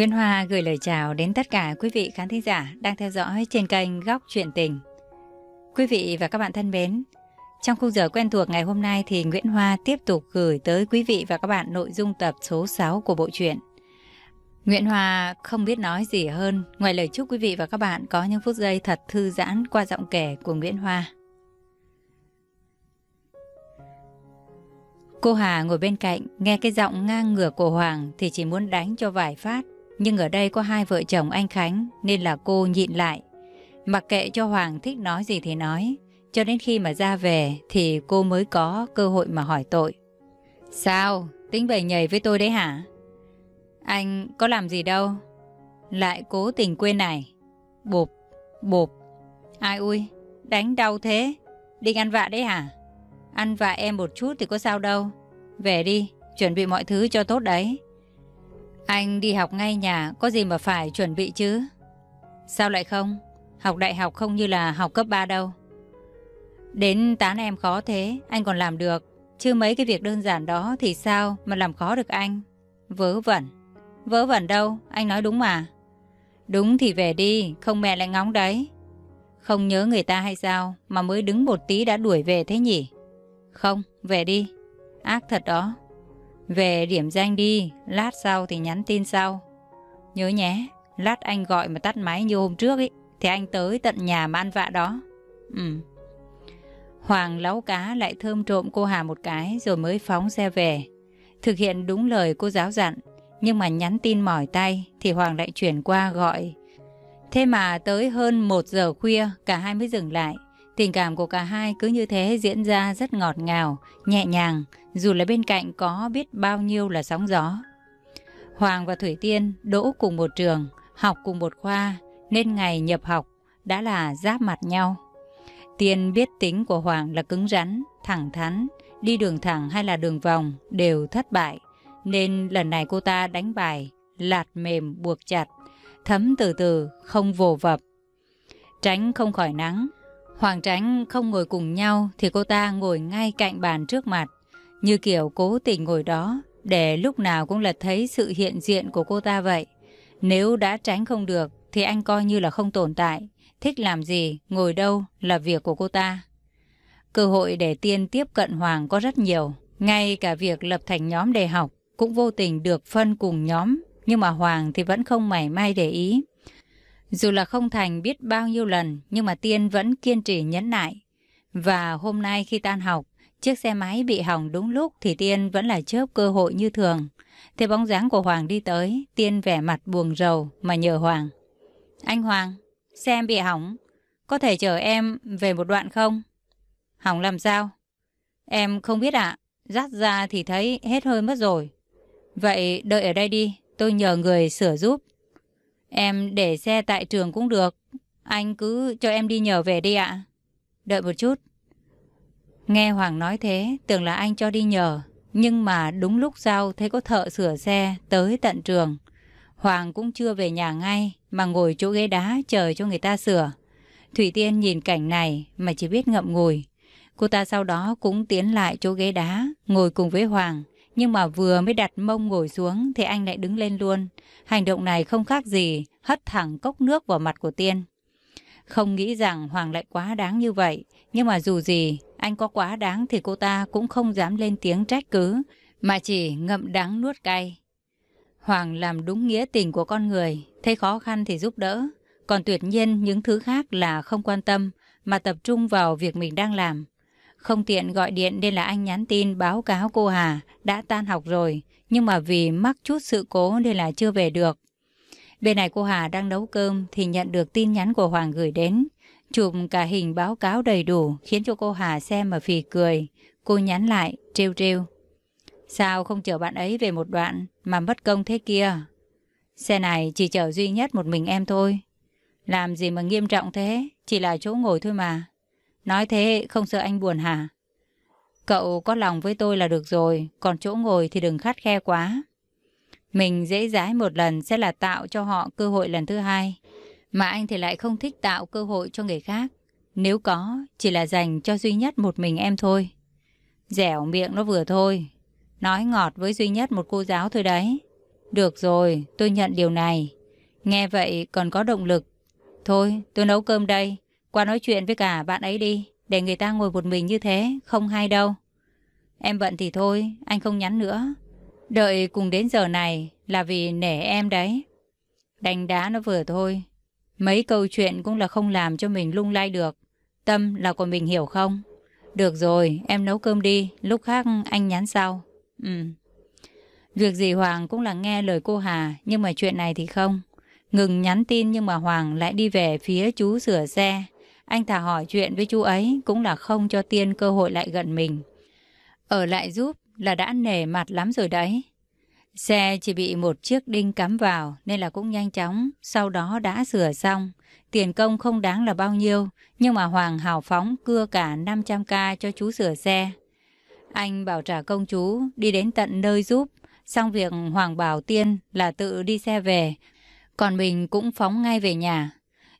Nguyễn Hoa gửi lời chào đến tất cả quý vị khán thính giả đang theo dõi trên kênh Góc Truyện Tình. Quý vị và các bạn thân mến, trong khung giờ quen thuộc ngày hôm nay thì Nguyễn Hoa tiếp tục gửi tới quý vị và các bạn nội dung tập số 6 của bộ truyện. Nguyễn Hoa không biết nói gì hơn ngoài lời chúc quý vị và các bạn có những phút giây thật thư giãn qua giọng kể của Nguyễn Hoa. Cô Hà ngồi bên cạnh, nghe cái giọng ngang ngửa của Hoàng thì chỉ muốn đánh cho vài phát. Nhưng ở đây có hai vợ chồng anh Khánh nên là cô nhịn lại. Mặc kệ cho Hoàng thích nói gì thì nói. Cho đến khi mà ra về thì cô mới có cơ hội mà hỏi tội. Sao? Tính bày nhảy với tôi đấy hả? Anh có làm gì đâu. Lại cố tình quên này. bụp bụp Ai ui, đánh đau thế. Định ăn vạ đấy hả? Ăn vạ em một chút thì có sao đâu. Về đi, chuẩn bị mọi thứ cho tốt đấy. Anh đi học ngay nhà có gì mà phải chuẩn bị chứ? Sao lại không? Học đại học không như là học cấp 3 đâu. Đến tán em khó thế, anh còn làm được. Chứ mấy cái việc đơn giản đó thì sao mà làm khó được anh? Vớ vẩn. Vớ vẩn đâu, anh nói đúng mà. Đúng thì về đi, không mẹ lại ngóng đấy. Không nhớ người ta hay sao mà mới đứng một tí đã đuổi về thế nhỉ? Không, về đi. Ác thật đó. Về điểm danh đi, lát sau thì nhắn tin sau. Nhớ nhé, lát anh gọi mà tắt máy như hôm trước ấy, thì anh tới tận nhà man vạ đó. Ừ. Hoàng láu cá lại thơm trộm cô Hà một cái rồi mới phóng xe về. Thực hiện đúng lời cô giáo dặn, nhưng mà nhắn tin mỏi tay thì Hoàng lại chuyển qua gọi. Thế mà tới hơn một giờ khuya cả hai mới dừng lại. Tình cảm của cả hai cứ như thế diễn ra rất ngọt ngào, nhẹ nhàng, dù là bên cạnh có biết bao nhiêu là sóng gió. Hoàng và Thủy Tiên đỗ cùng một trường, học cùng một khoa, nên ngày nhập học đã là giáp mặt nhau. Tiên biết tính của Hoàng là cứng rắn, thẳng thắn, đi đường thẳng hay là đường vòng đều thất bại, nên lần này cô ta đánh bài, lạt mềm buộc chặt, thấm từ từ, không vồ vập. Tránh không khỏi nắng, Hoàng Tránh không ngồi cùng nhau thì cô ta ngồi ngay cạnh bàn trước mặt, như kiểu cố tình ngồi đó để lúc nào cũng lật thấy sự hiện diện của cô ta vậy. Nếu đã tránh không được thì anh coi như là không tồn tại. Thích làm gì, ngồi đâu là việc của cô ta. Cơ hội để Tiên tiếp cận Hoàng có rất nhiều. Ngay cả việc lập thành nhóm đề học cũng vô tình được phân cùng nhóm. Nhưng mà Hoàng thì vẫn không mảy may để ý. Dù là không thành biết bao nhiêu lần nhưng mà Tiên vẫn kiên trì nhẫn nại. Và hôm nay khi tan học, Chiếc xe máy bị hỏng đúng lúc thì Tiên vẫn là chớp cơ hội như thường. Thế bóng dáng của Hoàng đi tới, Tiên vẻ mặt buồn rầu mà nhờ Hoàng. Anh Hoàng, xe em bị hỏng, có thể chở em về một đoạn không? Hỏng làm sao? Em không biết ạ, à, ra thì thấy hết hơi mất rồi. Vậy đợi ở đây đi, tôi nhờ người sửa giúp. Em để xe tại trường cũng được, anh cứ cho em đi nhờ về đi ạ. Đợi một chút. Nghe Hoàng nói thế, tưởng là anh cho đi nhờ. Nhưng mà đúng lúc sau thấy có thợ sửa xe tới tận trường. Hoàng cũng chưa về nhà ngay, mà ngồi chỗ ghế đá chờ cho người ta sửa. Thủy Tiên nhìn cảnh này mà chỉ biết ngậm ngùi. Cô ta sau đó cũng tiến lại chỗ ghế đá, ngồi cùng với Hoàng. Nhưng mà vừa mới đặt mông ngồi xuống thì anh lại đứng lên luôn. Hành động này không khác gì, hất thẳng cốc nước vào mặt của Tiên. Không nghĩ rằng Hoàng lại quá đáng như vậy, nhưng mà dù gì anh có quá đáng thì cô ta cũng không dám lên tiếng trách cứ, mà chỉ ngậm đắng nuốt cay. Hoàng làm đúng nghĩa tình của con người, thấy khó khăn thì giúp đỡ. Còn tuyệt nhiên những thứ khác là không quan tâm, mà tập trung vào việc mình đang làm. Không tiện gọi điện nên là anh nhắn tin báo cáo cô Hà đã tan học rồi, nhưng mà vì mắc chút sự cố nên là chưa về được. Bên này cô Hà đang nấu cơm thì nhận được tin nhắn của Hoàng gửi đến. Chụp cả hình báo cáo đầy đủ khiến cho cô Hà xem mà phì cười. Cô nhắn lại, trêu trêu. Sao không chở bạn ấy về một đoạn mà mất công thế kia? Xe này chỉ chở duy nhất một mình em thôi. Làm gì mà nghiêm trọng thế, chỉ là chỗ ngồi thôi mà. Nói thế không sợ anh buồn hả? Cậu có lòng với tôi là được rồi, còn chỗ ngồi thì đừng khắt khe quá. Mình dễ dãi một lần sẽ là tạo cho họ cơ hội lần thứ hai mà anh thì lại không thích tạo cơ hội cho người khác. Nếu có, chỉ là dành cho duy nhất một mình em thôi. Dẻo miệng nó vừa thôi. Nói ngọt với duy nhất một cô giáo thôi đấy. Được rồi, tôi nhận điều này. Nghe vậy còn có động lực. Thôi, tôi nấu cơm đây. Qua nói chuyện với cả bạn ấy đi. Để người ta ngồi một mình như thế, không hay đâu. Em bận thì thôi, anh không nhắn nữa. Đợi cùng đến giờ này là vì nể em đấy. Đánh đá nó vừa thôi, Mấy câu chuyện cũng là không làm cho mình lung lay được. Tâm là của mình hiểu không? Được rồi, em nấu cơm đi, lúc khác anh nhắn sau. Ừ. Việc gì Hoàng cũng là nghe lời cô Hà, nhưng mà chuyện này thì không. Ngừng nhắn tin nhưng mà Hoàng lại đi về phía chú sửa xe. Anh thả hỏi chuyện với chú ấy cũng là không cho Tiên cơ hội lại gần mình. Ở lại giúp là đã nể mặt lắm rồi đấy. Xe chỉ bị một chiếc đinh cắm vào nên là cũng nhanh chóng, sau đó đã sửa xong. Tiền công không đáng là bao nhiêu, nhưng mà Hoàng hào phóng cưa cả 500k cho chú sửa xe. Anh bảo trả công chú, đi đến tận nơi giúp. Xong việc Hoàng bảo Tiên là tự đi xe về, còn mình cũng phóng ngay về nhà.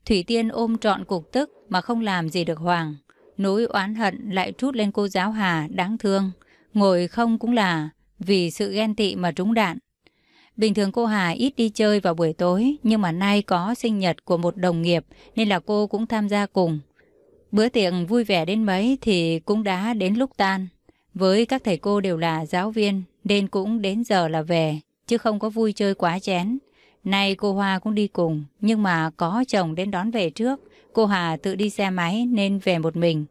Thủy Tiên ôm trọn cục tức mà không làm gì được Hoàng. Nỗi oán hận lại trút lên cô giáo Hà đáng thương. Ngồi không cũng là vì sự ghen tị mà trúng đạn. Bình thường cô Hà ít đi chơi vào buổi tối, nhưng mà nay có sinh nhật của một đồng nghiệp nên là cô cũng tham gia cùng. Bữa tiệc vui vẻ đến mấy thì cũng đã đến lúc tan. Với các thầy cô đều là giáo viên nên cũng đến giờ là về, chứ không có vui chơi quá chén. Nay cô Hoa cũng đi cùng, nhưng mà có chồng đến đón về trước. Cô Hà tự đi xe máy nên về một mình.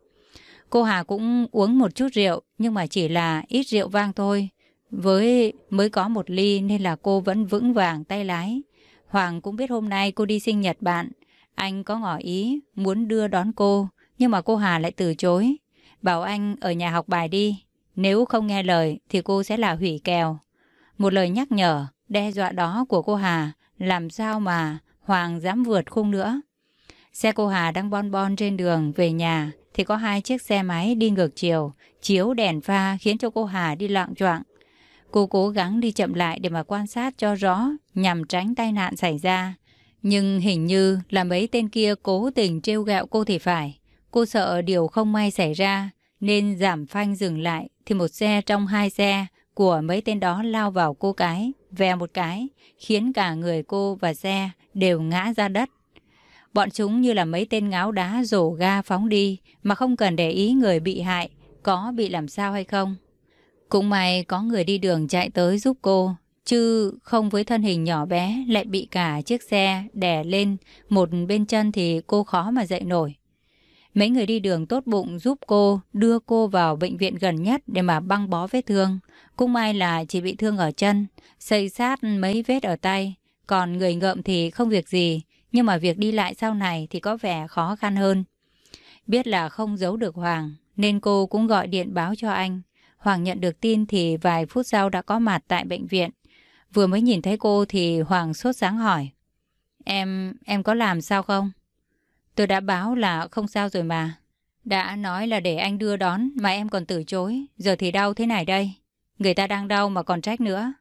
Cô Hà cũng uống một chút rượu, nhưng mà chỉ là ít rượu vang thôi. Với mới có một ly nên là cô vẫn vững vàng tay lái. Hoàng cũng biết hôm nay cô đi sinh nhật bạn. Anh có ngỏ ý muốn đưa đón cô, nhưng mà cô Hà lại từ chối. Bảo anh ở nhà học bài đi, nếu không nghe lời thì cô sẽ là hủy kèo. Một lời nhắc nhở, đe dọa đó của cô Hà, làm sao mà Hoàng dám vượt khung nữa. Xe cô Hà đang bon bon trên đường về nhà thì có hai chiếc xe máy đi ngược chiều, chiếu đèn pha khiến cho cô Hà đi loạn choạng. Cô cố gắng đi chậm lại để mà quan sát cho rõ nhằm tránh tai nạn xảy ra. Nhưng hình như là mấy tên kia cố tình trêu gẹo cô thì phải. Cô sợ điều không may xảy ra nên giảm phanh dừng lại thì một xe trong hai xe của mấy tên đó lao vào cô cái, vè một cái, khiến cả người cô và xe đều ngã ra đất. Bọn chúng như là mấy tên ngáo đá rổ ga phóng đi mà không cần để ý người bị hại có bị làm sao hay không. Cũng may có người đi đường chạy tới giúp cô, chứ không với thân hình nhỏ bé lại bị cả chiếc xe đè lên một bên chân thì cô khó mà dậy nổi. Mấy người đi đường tốt bụng giúp cô đưa cô vào bệnh viện gần nhất để mà băng bó vết thương. Cũng may là chỉ bị thương ở chân, xây sát mấy vết ở tay. Còn người ngợm thì không việc gì, nhưng mà việc đi lại sau này thì có vẻ khó khăn hơn. Biết là không giấu được Hoàng, nên cô cũng gọi điện báo cho anh. Hoàng nhận được tin thì vài phút sau đã có mặt tại bệnh viện. Vừa mới nhìn thấy cô thì Hoàng sốt sáng hỏi. Em, em có làm sao không? Tôi đã báo là không sao rồi mà. Đã nói là để anh đưa đón mà em còn từ chối. Giờ thì đau thế này đây. Người ta đang đau mà còn trách nữa.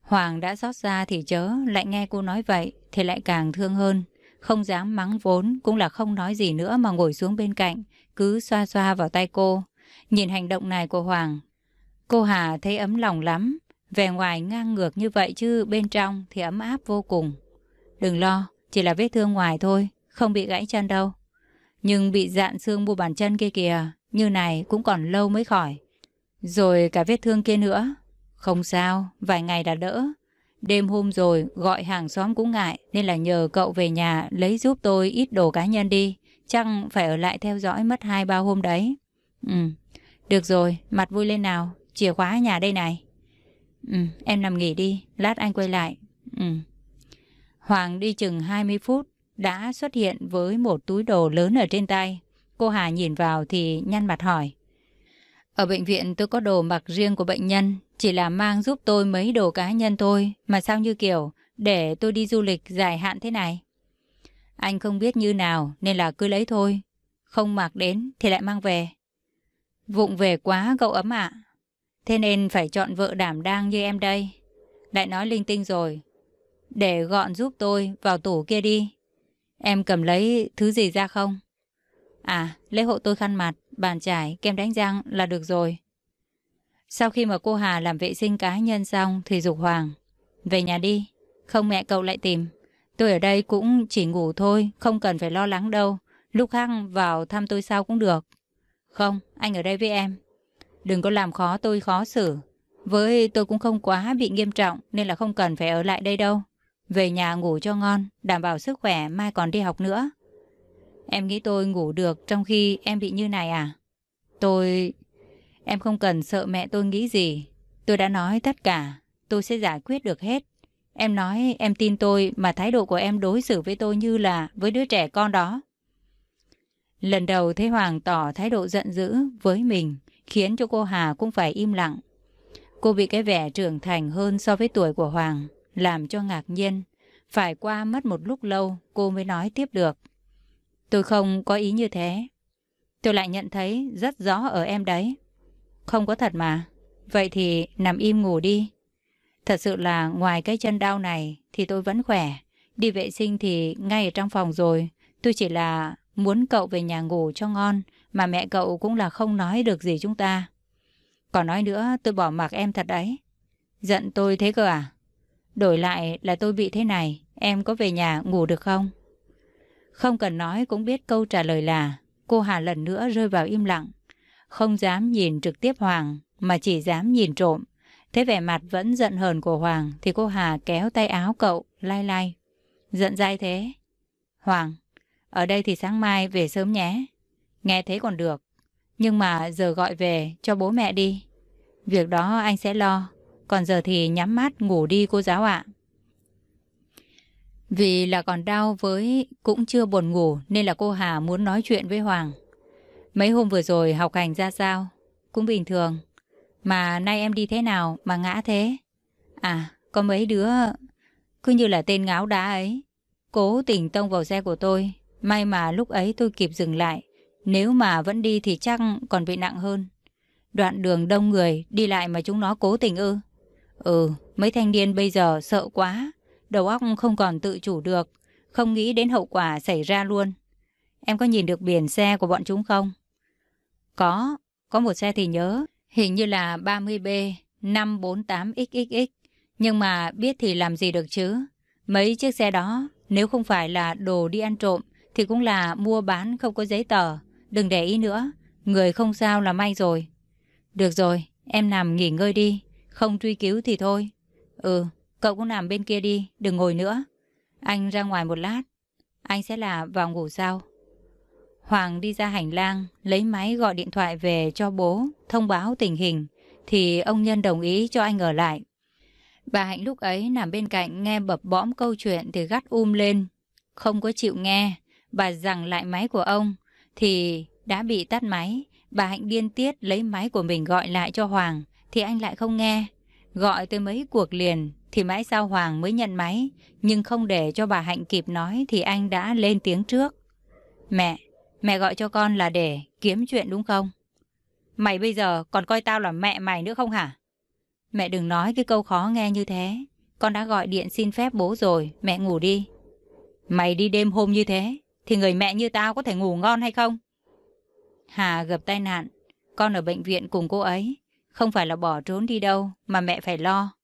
Hoàng đã xót ra thì chớ, lại nghe cô nói vậy thì lại càng thương hơn. Không dám mắng vốn cũng là không nói gì nữa mà ngồi xuống bên cạnh, cứ xoa xoa vào tay cô. Nhìn hành động này của Hoàng, cô Hà thấy ấm lòng lắm. Về ngoài ngang ngược như vậy chứ bên trong thì ấm áp vô cùng. Đừng lo, chỉ là vết thương ngoài thôi, không bị gãy chân đâu. Nhưng bị dạn xương bu bàn chân kia kìa, như này cũng còn lâu mới khỏi. Rồi cả vết thương kia nữa. Không sao, vài ngày đã đỡ. Đêm hôm rồi gọi hàng xóm cũng ngại nên là nhờ cậu về nhà lấy giúp tôi ít đồ cá nhân đi. Chăng phải ở lại theo dõi mất hai ba hôm đấy. Ừ, được rồi, mặt vui lên nào, chìa khóa nhà đây này. Ừ, em nằm nghỉ đi, lát anh quay lại. Ừ. Hoàng đi chừng 20 phút, đã xuất hiện với một túi đồ lớn ở trên tay. Cô Hà nhìn vào thì nhăn mặt hỏi. Ở bệnh viện tôi có đồ mặc riêng của bệnh nhân, chỉ là mang giúp tôi mấy đồ cá nhân thôi, mà sao như kiểu để tôi đi du lịch dài hạn thế này. Anh không biết như nào nên là cứ lấy thôi, không mặc đến thì lại mang về. Vụng về quá cậu ấm ạ. Thế nên phải chọn vợ đảm đang như em đây. Lại nói linh tinh rồi. Để gọn giúp tôi vào tủ kia đi. Em cầm lấy thứ gì ra không? À, lấy hộ tôi khăn mặt, bàn chải, kem đánh răng là được rồi. Sau khi mà cô Hà làm vệ sinh cá nhân xong thì dục Hoàng. Về nhà đi, không mẹ cậu lại tìm. Tôi ở đây cũng chỉ ngủ thôi, không cần phải lo lắng đâu. Lúc khác vào thăm tôi sau cũng được. Không, anh ở đây với em. Đừng có làm khó tôi khó xử. Với tôi cũng không quá bị nghiêm trọng nên là không cần phải ở lại đây đâu. Về nhà ngủ cho ngon, đảm bảo sức khỏe mai còn đi học nữa. Em nghĩ tôi ngủ được trong khi em bị như này à? Tôi... Em không cần sợ mẹ tôi nghĩ gì. Tôi đã nói tất cả, tôi sẽ giải quyết được hết. Em nói em tin tôi mà thái độ của em đối xử với tôi như là với đứa trẻ con đó. Lần đầu thấy Hoàng tỏ thái độ giận dữ với mình khiến cho cô Hà cũng phải im lặng. Cô bị cái vẻ trưởng thành hơn so với tuổi của Hoàng làm cho ngạc nhiên. Phải qua mất một lúc lâu cô mới nói tiếp được. Tôi không có ý như thế. Tôi lại nhận thấy rất rõ ở em đấy. Không có thật mà. Vậy thì nằm im ngủ đi. Thật sự là ngoài cái chân đau này thì tôi vẫn khỏe. Đi vệ sinh thì ngay ở trong phòng rồi. Tôi chỉ là muốn cậu về nhà ngủ cho ngon, mà mẹ cậu cũng là không nói được gì chúng ta. Còn nói nữa, tôi bỏ mặc em thật đấy. Giận tôi thế cơ à? Đổi lại là tôi bị thế này, em có về nhà ngủ được không? Không cần nói cũng biết câu trả lời là cô Hà lần nữa rơi vào im lặng. Không dám nhìn trực tiếp Hoàng mà chỉ dám nhìn trộm. Thế vẻ mặt vẫn giận hờn của Hoàng thì cô Hà kéo tay áo cậu, lai lai. Giận dai thế. Hoàng, ở đây thì sáng mai về sớm nhé. Nghe thế còn được. Nhưng mà giờ gọi về cho bố mẹ đi. Việc đó anh sẽ lo. Còn giờ thì nhắm mắt ngủ đi cô giáo ạ. Vì là còn đau với cũng chưa buồn ngủ nên là cô Hà muốn nói chuyện với Hoàng. Mấy hôm vừa rồi học hành ra sao? Cũng bình thường. Mà nay em đi thế nào mà ngã thế? À, có mấy đứa cứ như là tên ngáo đá ấy. Cố tình tông vào xe của tôi May mà lúc ấy tôi kịp dừng lại, nếu mà vẫn đi thì chắc còn bị nặng hơn. Đoạn đường đông người, đi lại mà chúng nó cố tình ư. Ừ, mấy thanh niên bây giờ sợ quá, đầu óc không còn tự chủ được, không nghĩ đến hậu quả xảy ra luôn. Em có nhìn được biển xe của bọn chúng không? Có, có một xe thì nhớ, hình như là 30B 548XXX, nhưng mà biết thì làm gì được chứ. Mấy chiếc xe đó, nếu không phải là đồ đi ăn trộm, thì cũng là mua bán không có giấy tờ. Đừng để ý nữa, người không sao là may rồi. Được rồi, em nằm nghỉ ngơi đi, không truy cứu thì thôi. Ừ, cậu cũng nằm bên kia đi, đừng ngồi nữa. Anh ra ngoài một lát, anh sẽ là vào ngủ sao? Hoàng đi ra hành lang, lấy máy gọi điện thoại về cho bố, thông báo tình hình, thì ông Nhân đồng ý cho anh ở lại. Bà Hạnh lúc ấy nằm bên cạnh nghe bập bõm câu chuyện thì gắt um lên, không có chịu nghe bà giằng lại máy của ông, thì đã bị tắt máy. Bà Hạnh điên tiết lấy máy của mình gọi lại cho Hoàng, thì anh lại không nghe. Gọi tới mấy cuộc liền, thì mãi sau Hoàng mới nhận máy, nhưng không để cho bà Hạnh kịp nói thì anh đã lên tiếng trước. Mẹ, mẹ gọi cho con là để kiếm chuyện đúng không? Mày bây giờ còn coi tao là mẹ mày nữa không hả? Mẹ đừng nói cái câu khó nghe như thế. Con đã gọi điện xin phép bố rồi, mẹ ngủ đi. Mày đi đêm hôm như thế, thì người mẹ như tao có thể ngủ ngon hay không? Hà gặp tai nạn, con ở bệnh viện cùng cô ấy. Không phải là bỏ trốn đi đâu mà mẹ phải lo.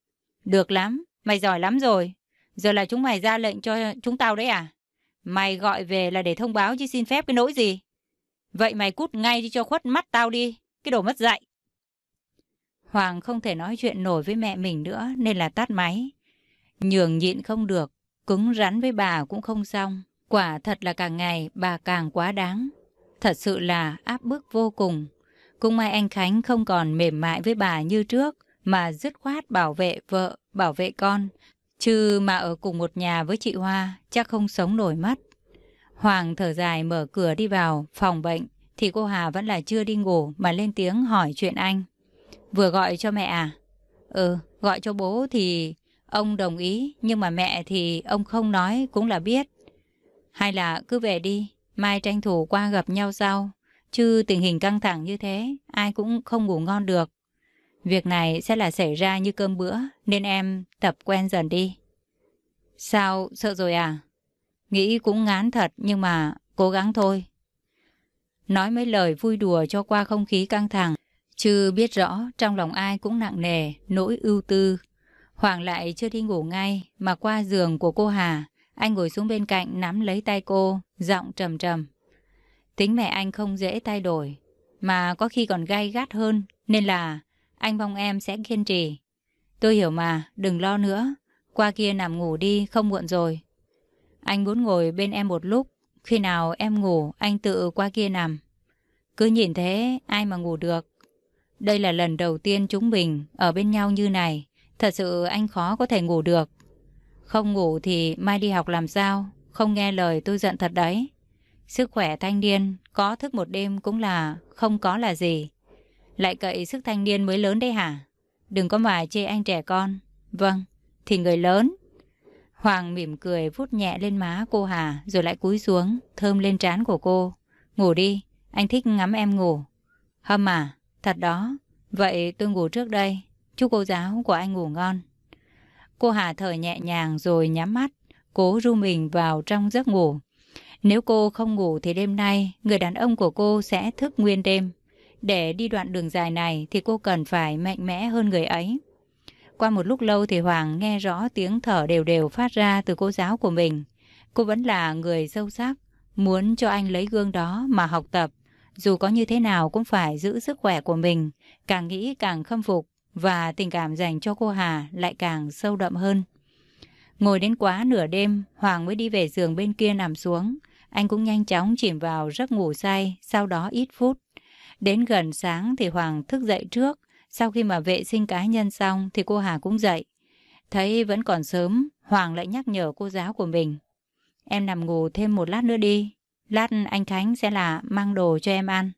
Được lắm, mày giỏi lắm rồi. Giờ là chúng mày ra lệnh cho chúng tao đấy à? Mày gọi về là để thông báo chứ xin phép cái nỗi gì? Vậy mày cút ngay đi cho khuất mắt tao đi, cái đồ mất dạy. Hoàng không thể nói chuyện nổi với mẹ mình nữa nên là tắt máy. Nhường nhịn không được, cứng rắn với bà cũng không xong. Quả thật là càng ngày bà càng quá đáng. Thật sự là áp bức vô cùng. Cũng may anh Khánh không còn mềm mại với bà như trước, mà dứt khoát bảo vệ vợ, bảo vệ con. Chứ mà ở cùng một nhà với chị Hoa, chắc không sống nổi mất. Hoàng thở dài mở cửa đi vào phòng bệnh, thì cô Hà vẫn là chưa đi ngủ mà lên tiếng hỏi chuyện anh. Vừa gọi cho mẹ à? Ừ, gọi cho bố thì ông đồng ý, nhưng mà mẹ thì ông không nói cũng là biết. Hay là cứ về đi, mai tranh thủ qua gặp nhau sau. Chứ tình hình căng thẳng như thế, ai cũng không ngủ ngon được. Việc này sẽ là xảy ra như cơm bữa, nên em tập quen dần đi. Sao, sợ rồi à? Nghĩ cũng ngán thật, nhưng mà cố gắng thôi. Nói mấy lời vui đùa cho qua không khí căng thẳng, chứ biết rõ trong lòng ai cũng nặng nề, nỗi ưu tư. Hoàng lại chưa đi ngủ ngay, mà qua giường của cô Hà, anh ngồi xuống bên cạnh nắm lấy tay cô, giọng trầm trầm. Tính mẹ anh không dễ thay đổi, mà có khi còn gay gắt hơn, nên là anh mong em sẽ kiên trì. Tôi hiểu mà, đừng lo nữa, qua kia nằm ngủ đi, không muộn rồi. Anh muốn ngồi bên em một lúc, khi nào em ngủ anh tự qua kia nằm. Cứ nhìn thế, ai mà ngủ được. Đây là lần đầu tiên chúng mình ở bên nhau như này, thật sự anh khó có thể ngủ được. Không ngủ thì mai đi học làm sao? Không nghe lời tôi giận thật đấy. Sức khỏe thanh niên, có thức một đêm cũng là không có là gì. Lại cậy sức thanh niên mới lớn đây hả? Đừng có mà chê anh trẻ con. Vâng, thì người lớn. Hoàng mỉm cười vút nhẹ lên má cô Hà rồi lại cúi xuống, thơm lên trán của cô. Ngủ đi, anh thích ngắm em ngủ. Hâm à, thật đó. Vậy tôi ngủ trước đây. Chúc cô giáo của anh ngủ ngon. Cô Hà thở nhẹ nhàng rồi nhắm mắt, cố ru mình vào trong giấc ngủ. Nếu cô không ngủ thì đêm nay, người đàn ông của cô sẽ thức nguyên đêm. Để đi đoạn đường dài này thì cô cần phải mạnh mẽ hơn người ấy. Qua một lúc lâu thì Hoàng nghe rõ tiếng thở đều đều phát ra từ cô giáo của mình. Cô vẫn là người sâu sắc, muốn cho anh lấy gương đó mà học tập. Dù có như thế nào cũng phải giữ sức khỏe của mình, càng nghĩ càng khâm phục và tình cảm dành cho cô Hà lại càng sâu đậm hơn. Ngồi đến quá nửa đêm, Hoàng mới đi về giường bên kia nằm xuống. Anh cũng nhanh chóng chìm vào giấc ngủ say, sau đó ít phút. Đến gần sáng thì Hoàng thức dậy trước. Sau khi mà vệ sinh cá nhân xong thì cô Hà cũng dậy. Thấy vẫn còn sớm, Hoàng lại nhắc nhở cô giáo của mình. Em nằm ngủ thêm một lát nữa đi. Lát anh Khánh sẽ là mang đồ cho em ăn.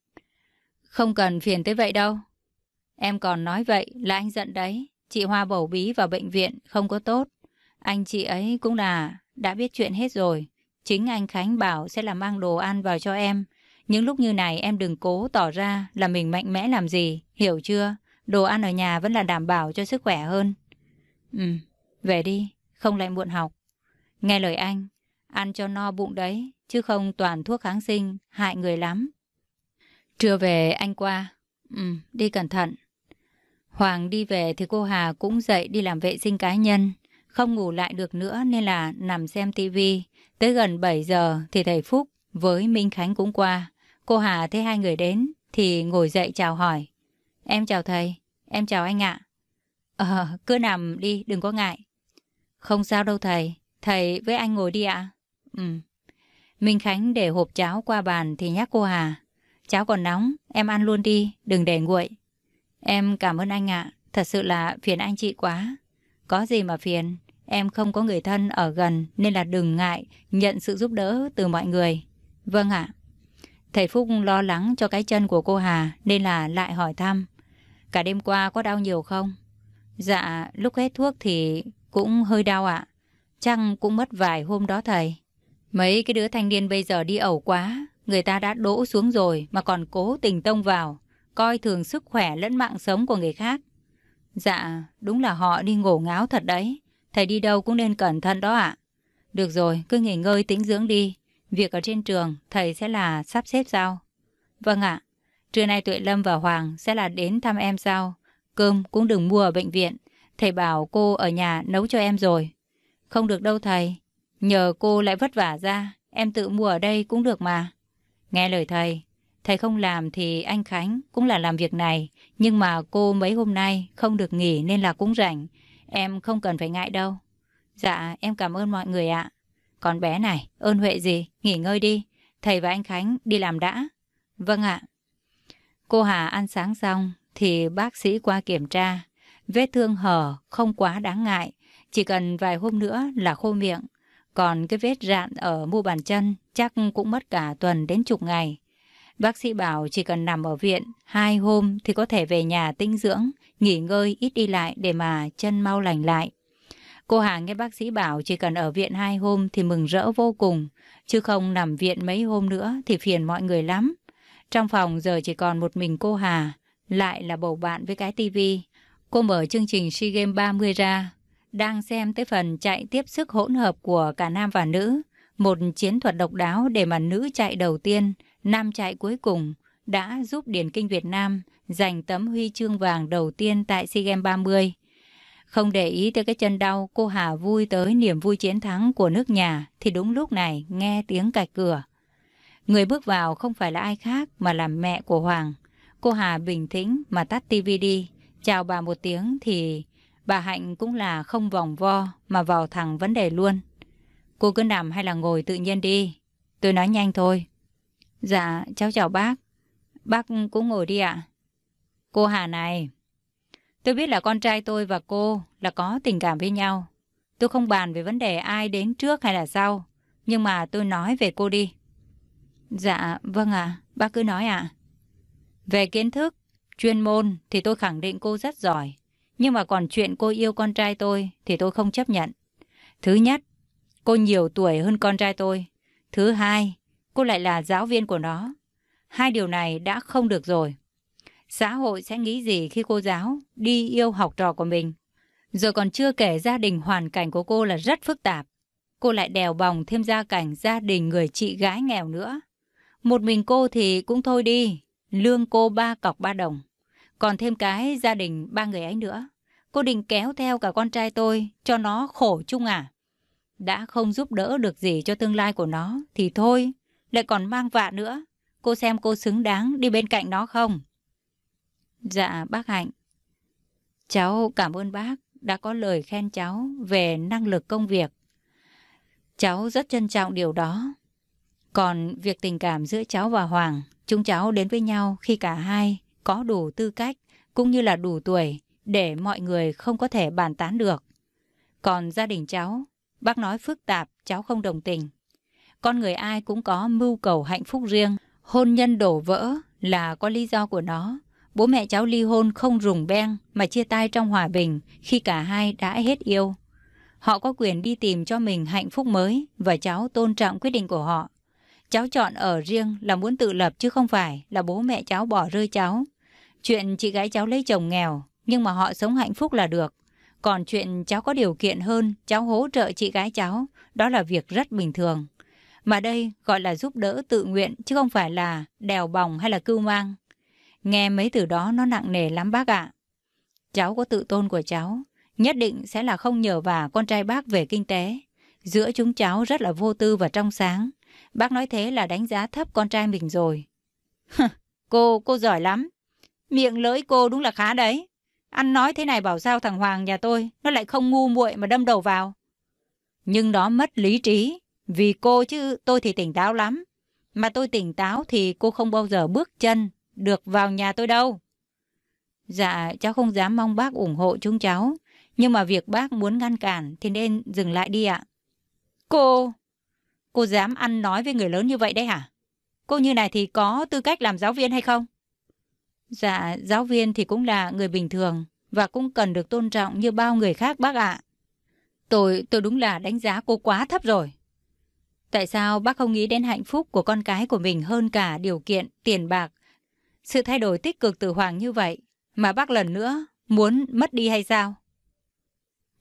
Không cần phiền tới vậy đâu. Em còn nói vậy là anh giận đấy. Chị Hoa bầu bí vào bệnh viện không có tốt. Anh chị ấy cũng là đã biết chuyện hết rồi. Chính anh Khánh bảo sẽ làm mang đồ ăn vào cho em. Những lúc như này em đừng cố tỏ ra là mình mạnh mẽ làm gì, hiểu chưa? Đồ ăn ở nhà vẫn là đảm bảo cho sức khỏe hơn. Ừ, về đi, không lại muộn học. Nghe lời anh, ăn cho no bụng đấy, chứ không toàn thuốc kháng sinh, hại người lắm. Trưa về anh qua. Ừ, đi cẩn thận. Hoàng đi về thì cô Hà cũng dậy đi làm vệ sinh cá nhân. Không ngủ lại được nữa nên là nằm xem tivi. Tới gần 7 giờ thì thầy Phúc với Minh Khánh cũng qua. Cô Hà thấy hai người đến thì ngồi dậy chào hỏi. Em chào thầy, em chào anh ạ. Ờ, cứ nằm đi, đừng có ngại. Không sao đâu thầy, thầy với anh ngồi đi ạ. Ừ. Minh Khánh để hộp cháo qua bàn thì nhắc cô Hà. Cháo còn nóng, em ăn luôn đi, đừng để nguội. Em cảm ơn anh ạ, thật sự là phiền anh chị quá. Có gì mà phiền, em không có người thân ở gần nên là đừng ngại nhận sự giúp đỡ từ mọi người. Vâng ạ. Thầy Phúc lo lắng cho cái chân của cô Hà nên là lại hỏi thăm. Cả đêm qua có đau nhiều không? Dạ, lúc hết thuốc thì cũng hơi đau ạ. Chăng cũng mất vài hôm đó thầy. Mấy cái đứa thanh niên bây giờ đi ẩu quá, người ta đã đỗ xuống rồi mà còn cố tình tông vào coi thường sức khỏe lẫn mạng sống của người khác. Dạ, đúng là họ đi ngổ ngáo thật đấy. Thầy đi đâu cũng nên cẩn thận đó ạ. Được rồi, cứ nghỉ ngơi tĩnh dưỡng đi. Việc ở trên trường, thầy sẽ là sắp xếp sao? Vâng ạ. Trưa nay Tuệ Lâm và Hoàng sẽ là đến thăm em sao? Cơm cũng đừng mua ở bệnh viện. Thầy bảo cô ở nhà nấu cho em rồi. Không được đâu thầy. Nhờ cô lại vất vả ra, em tự mua ở đây cũng được mà. Nghe lời thầy, Thầy không làm thì anh Khánh cũng là làm việc này, nhưng mà cô mấy hôm nay không được nghỉ nên là cũng rảnh. Em không cần phải ngại đâu. Dạ, em cảm ơn mọi người ạ. Còn bé này, ơn huệ gì, nghỉ ngơi đi. Thầy và anh Khánh đi làm đã. Vâng ạ. Cô Hà ăn sáng xong thì bác sĩ qua kiểm tra. Vết thương hở không quá đáng ngại, chỉ cần vài hôm nữa là khô miệng. Còn cái vết rạn ở mu bàn chân chắc cũng mất cả tuần đến chục ngày. Bác sĩ bảo chỉ cần nằm ở viện hai hôm thì có thể về nhà tinh dưỡng, nghỉ ngơi ít đi lại để mà chân mau lành lại. Cô Hà nghe bác sĩ bảo chỉ cần ở viện hai hôm thì mừng rỡ vô cùng, chứ không nằm viện mấy hôm nữa thì phiền mọi người lắm. Trong phòng giờ chỉ còn một mình cô Hà, lại là bầu bạn với cái tivi. Cô mở chương trình SEA Games 30 ra, đang xem tới phần chạy tiếp sức hỗn hợp của cả nam và nữ, một chiến thuật độc đáo để mà nữ chạy đầu tiên – Nam trại cuối cùng đã giúp Điền Kinh Việt Nam giành tấm huy chương vàng đầu tiên tại SEA Games 30. Không để ý tới cái chân đau, cô Hà vui tới niềm vui chiến thắng của nước nhà thì đúng lúc này nghe tiếng cạch cửa. Người bước vào không phải là ai khác mà là mẹ của Hoàng. Cô Hà bình tĩnh mà tắt tivi đi, chào bà một tiếng thì bà Hạnh cũng là không vòng vo mà vào thẳng vấn đề luôn. Cô cứ nằm hay là ngồi tự nhiên đi. Tôi nói nhanh thôi, Dạ, cháu chào bác. Bác cũng ngồi đi ạ. Cô Hà này, tôi biết là con trai tôi và cô là có tình cảm với nhau. Tôi không bàn về vấn đề ai đến trước hay là sau, nhưng mà tôi nói về cô đi. Dạ, vâng ạ, à, bác cứ nói ạ. À. Về kiến thức, chuyên môn thì tôi khẳng định cô rất giỏi, nhưng mà còn chuyện cô yêu con trai tôi thì tôi không chấp nhận. Thứ nhất, cô nhiều tuổi hơn con trai tôi. Thứ hai, cô lại là giáo viên của nó. Hai điều này đã không được rồi. Xã hội sẽ nghĩ gì khi cô giáo đi yêu học trò của mình? Rồi còn chưa kể gia đình hoàn cảnh của cô là rất phức tạp. Cô lại đèo bòng thêm gia cảnh gia đình người chị gái nghèo nữa. Một mình cô thì cũng thôi đi, lương cô ba cọc ba đồng. Còn thêm cái gia đình ba người ấy nữa. Cô định kéo theo cả con trai tôi cho nó khổ chung à? Đã không giúp đỡ được gì cho tương lai của nó thì thôi, lại còn mang vạ nữa. Cô xem cô xứng đáng đi bên cạnh nó không? Dạ, bác Hạnh. Cháu cảm ơn bác đã có lời khen cháu về năng lực công việc. Cháu rất trân trọng điều đó. Còn việc tình cảm giữa cháu và Hoàng, chúng cháu đến với nhau khi cả hai có đủ tư cách cũng như là đủ tuổi để mọi người không có thể bàn tán được. Còn gia đình cháu, bác nói phức tạp, cháu không đồng tình con người ai cũng có mưu cầu hạnh phúc riêng. Hôn nhân đổ vỡ là có lý do của nó. Bố mẹ cháu ly hôn không rùng beng mà chia tay trong hòa bình khi cả hai đã hết yêu. Họ có quyền đi tìm cho mình hạnh phúc mới và cháu tôn trọng quyết định của họ. Cháu chọn ở riêng là muốn tự lập chứ không phải là bố mẹ cháu bỏ rơi cháu. Chuyện chị gái cháu lấy chồng nghèo nhưng mà họ sống hạnh phúc là được. Còn chuyện cháu có điều kiện hơn, cháu hỗ trợ chị gái cháu, đó là việc rất bình thường. Mà đây gọi là giúp đỡ tự nguyện chứ không phải là đèo bòng hay là cưu mang. Nghe mấy từ đó nó nặng nề lắm bác ạ. Cháu có tự tôn của cháu, nhất định sẽ là không nhờ vả con trai bác về kinh tế. Giữa chúng cháu rất là vô tư và trong sáng. Bác nói thế là đánh giá thấp con trai mình rồi. cô, cô giỏi lắm. Miệng lưỡi cô đúng là khá đấy. Ăn nói thế này bảo sao thằng Hoàng nhà tôi, nó lại không ngu muội mà đâm đầu vào. Nhưng đó mất lý trí, vì cô chứ tôi thì tỉnh táo lắm. Mà tôi tỉnh táo thì cô không bao giờ bước chân được vào nhà tôi đâu. Dạ, cháu không dám mong bác ủng hộ chúng cháu. Nhưng mà việc bác muốn ngăn cản thì nên dừng lại đi ạ. Cô... Cô dám ăn nói với người lớn như vậy đấy hả? Cô như này thì có tư cách làm giáo viên hay không? Dạ, giáo viên thì cũng là người bình thường và cũng cần được tôn trọng như bao người khác bác ạ. Tôi, tôi đúng là đánh giá cô quá thấp rồi. Tại sao bác không nghĩ đến hạnh phúc của con cái của mình hơn cả điều kiện, tiền bạc? Sự thay đổi tích cực từ Hoàng như vậy mà bác lần nữa muốn mất đi hay sao?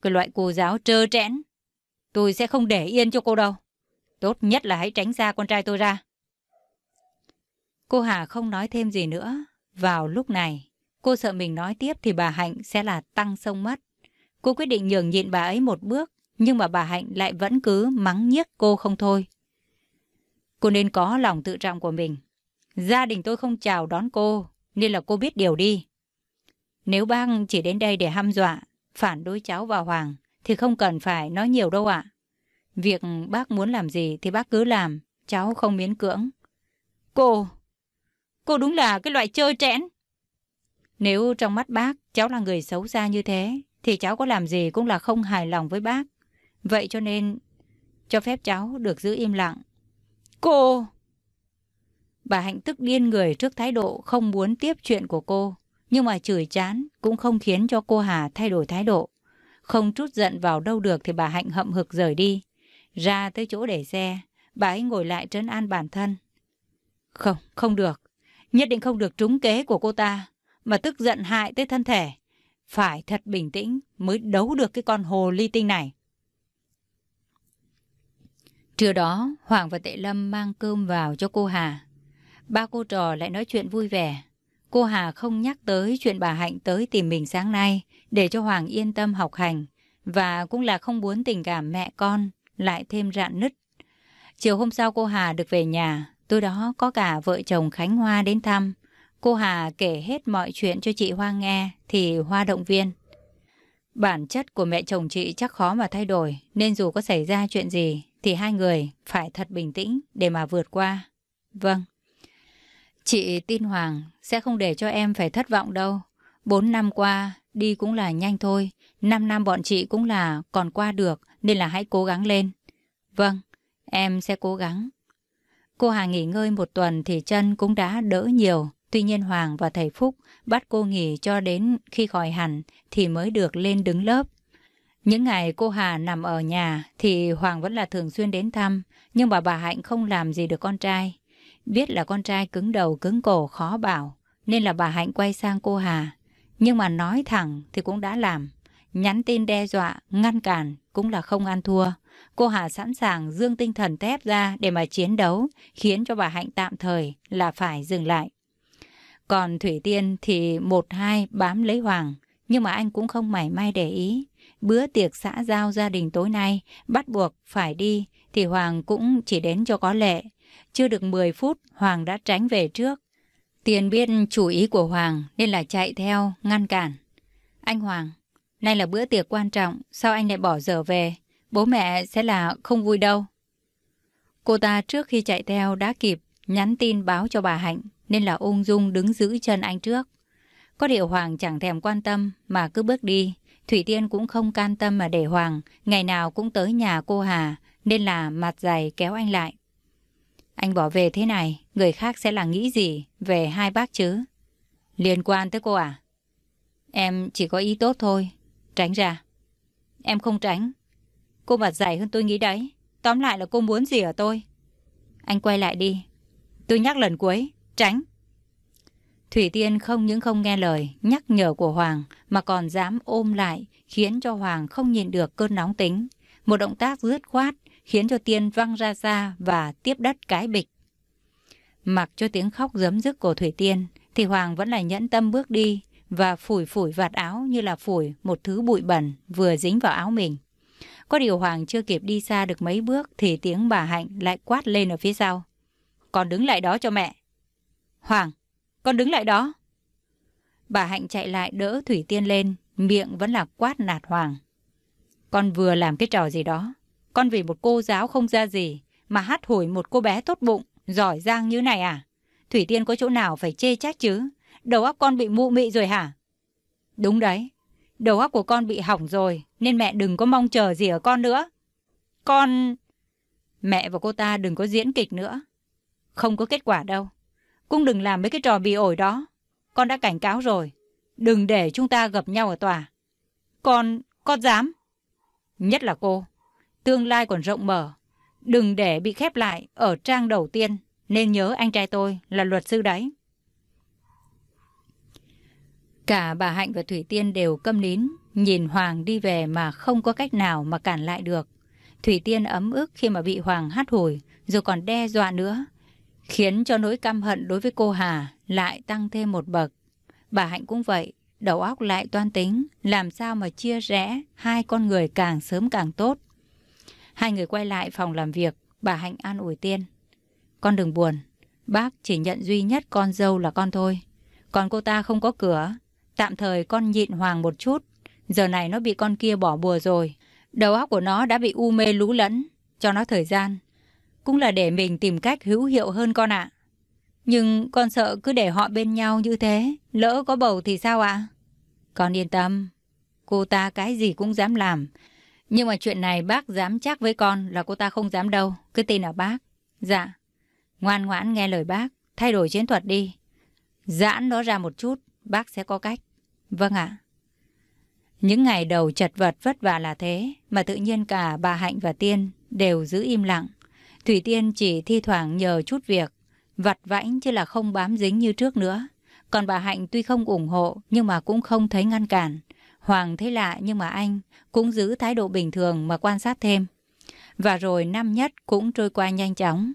Cái loại cô giáo trơ trẽn, tôi sẽ không để yên cho cô đâu. Tốt nhất là hãy tránh xa con trai tôi ra. Cô Hà không nói thêm gì nữa. Vào lúc này, cô sợ mình nói tiếp thì bà Hạnh sẽ là tăng sông mất. Cô quyết định nhường nhịn bà ấy một bước nhưng mà bà Hạnh lại vẫn cứ mắng nhiếc cô không thôi. Cô nên có lòng tự trọng của mình. Gia đình tôi không chào đón cô, nên là cô biết điều đi. Nếu bác chỉ đến đây để hăm dọa, phản đối cháu và Hoàng, thì không cần phải nói nhiều đâu ạ. Việc bác muốn làm gì thì bác cứ làm, cháu không miễn cưỡng. Cô, cô đúng là cái loại chơi trẽn. Nếu trong mắt bác cháu là người xấu xa như thế, thì cháu có làm gì cũng là không hài lòng với bác, Vậy cho nên, cho phép cháu được giữ im lặng. Cô! Bà Hạnh tức điên người trước thái độ không muốn tiếp chuyện của cô, nhưng mà chửi chán cũng không khiến cho cô Hà thay đổi thái độ. Không chút giận vào đâu được thì bà Hạnh hậm hực rời đi. Ra tới chỗ để xe, bà ấy ngồi lại trấn an bản thân. Không, không được. Nhất định không được trúng kế của cô ta, mà tức giận hại tới thân thể. Phải thật bình tĩnh mới đấu được cái con hồ ly tinh này. Trưa đó, Hoàng và Tệ Lâm mang cơm vào cho cô Hà. Ba cô trò lại nói chuyện vui vẻ. Cô Hà không nhắc tới chuyện bà Hạnh tới tìm mình sáng nay để cho Hoàng yên tâm học hành và cũng là không muốn tình cảm mẹ con lại thêm rạn nứt. Chiều hôm sau cô Hà được về nhà, tối đó có cả vợ chồng Khánh Hoa đến thăm. Cô Hà kể hết mọi chuyện cho chị Hoa nghe thì Hoa động viên. Bản chất của mẹ chồng chị chắc khó mà thay đổi nên dù có xảy ra chuyện gì thì hai người phải thật bình tĩnh để mà vượt qua. Vâng. Chị tin Hoàng sẽ không để cho em phải thất vọng đâu. Bốn năm qua, đi cũng là nhanh thôi. Năm năm bọn chị cũng là còn qua được, nên là hãy cố gắng lên. Vâng, em sẽ cố gắng. Cô Hà nghỉ ngơi một tuần thì chân cũng đã đỡ nhiều. Tuy nhiên Hoàng và thầy Phúc bắt cô nghỉ cho đến khi khỏi hẳn thì mới được lên đứng lớp. Những ngày cô Hà nằm ở nhà thì Hoàng vẫn là thường xuyên đến thăm, nhưng bà bà Hạnh không làm gì được con trai. Biết là con trai cứng đầu cứng cổ khó bảo, nên là bà Hạnh quay sang cô Hà. Nhưng mà nói thẳng thì cũng đã làm. Nhắn tin đe dọa, ngăn cản cũng là không ăn thua. Cô Hà sẵn sàng dương tinh thần thép ra để mà chiến đấu, khiến cho bà Hạnh tạm thời là phải dừng lại. Còn Thủy Tiên thì một hai bám lấy Hoàng, nhưng mà anh cũng không mảy may để ý bữa tiệc xã giao gia đình tối nay bắt buộc phải đi thì Hoàng cũng chỉ đến cho có lệ. Chưa được 10 phút Hoàng đã tránh về trước. Tiền biết chủ ý của Hoàng nên là chạy theo, ngăn cản. Anh Hoàng, nay là bữa tiệc quan trọng, sao anh lại bỏ giờ về? Bố mẹ sẽ là không vui đâu. Cô ta trước khi chạy theo đã kịp nhắn tin báo cho bà Hạnh nên là ung dung đứng giữ chân anh trước. Có điều Hoàng chẳng thèm quan tâm mà cứ bước đi. Thủy Tiên cũng không can tâm mà để Hoàng, ngày nào cũng tới nhà cô Hà, nên là mặt dày kéo anh lại. Anh bỏ về thế này, người khác sẽ là nghĩ gì về hai bác chứ? Liên quan tới cô à? Em chỉ có ý tốt thôi, tránh ra. Em không tránh. Cô mặt dày hơn tôi nghĩ đấy. Tóm lại là cô muốn gì ở tôi? Anh quay lại đi. Tôi nhắc lần cuối, tránh. Thủy Tiên không những không nghe lời nhắc nhở của Hoàng mà còn dám ôm lại khiến cho Hoàng không nhìn được cơn nóng tính. Một động tác dứt khoát khiến cho Tiên văng ra xa và tiếp đất cái bịch. Mặc cho tiếng khóc giấm dứt của Thủy Tiên thì Hoàng vẫn là nhẫn tâm bước đi và phủi phủi vạt áo như là phủi một thứ bụi bẩn vừa dính vào áo mình. Có điều Hoàng chưa kịp đi xa được mấy bước thì tiếng bà Hạnh lại quát lên ở phía sau. Còn đứng lại đó cho mẹ. Hoàng! con đứng lại đó. Bà Hạnh chạy lại đỡ Thủy Tiên lên, miệng vẫn là quát nạt Hoàng. Con vừa làm cái trò gì đó. Con vì một cô giáo không ra gì mà hát hồi một cô bé tốt bụng, giỏi giang như này à? Thủy Tiên có chỗ nào phải chê trách chứ? Đầu óc con bị mụ mị rồi hả? Đúng đấy, đầu óc của con bị hỏng rồi nên mẹ đừng có mong chờ gì ở con nữa. Con... Mẹ và cô ta đừng có diễn kịch nữa. Không có kết quả đâu. Cũng đừng làm mấy cái trò bị ổi đó. Con đã cảnh cáo rồi. Đừng để chúng ta gặp nhau ở tòa. Con, con dám. Nhất là cô. Tương lai còn rộng mở. Đừng để bị khép lại ở trang đầu tiên. Nên nhớ anh trai tôi là luật sư đấy. Cả bà Hạnh và Thủy Tiên đều câm nín, nhìn Hoàng đi về mà không có cách nào mà cản lại được. Thủy Tiên ấm ức khi mà bị Hoàng hát hủi, rồi còn đe dọa nữa khiến cho nỗi căm hận đối với cô Hà lại tăng thêm một bậc. Bà Hạnh cũng vậy, đầu óc lại toan tính, làm sao mà chia rẽ hai con người càng sớm càng tốt. Hai người quay lại phòng làm việc, bà Hạnh an ủi Tiên. Con đừng buồn, bác chỉ nhận duy nhất con dâu là con thôi. Còn cô ta không có cửa, tạm thời con nhịn hoàng một chút. Giờ này nó bị con kia bỏ bùa rồi, đầu óc của nó đã bị u mê lũ lẫn, cho nó thời gian cũng là để mình tìm cách hữu hiệu hơn con ạ. Nhưng con sợ cứ để họ bên nhau như thế, lỡ có bầu thì sao ạ? Con yên tâm, cô ta cái gì cũng dám làm. Nhưng mà chuyện này bác dám chắc với con là cô ta không dám đâu, cứ tin ở bác. Dạ, ngoan ngoãn nghe lời bác, thay đổi chiến thuật đi. Giãn nó ra một chút, bác sẽ có cách. Vâng ạ. Những ngày đầu chật vật vất vả là thế, mà tự nhiên cả bà Hạnh và Tiên đều giữ im lặng. Thủy Tiên chỉ thi thoảng nhờ chút việc, vặt vãnh chứ là không bám dính như trước nữa. Còn bà Hạnh tuy không ủng hộ nhưng mà cũng không thấy ngăn cản. Hoàng thấy lạ nhưng mà anh cũng giữ thái độ bình thường mà quan sát thêm. Và rồi năm nhất cũng trôi qua nhanh chóng.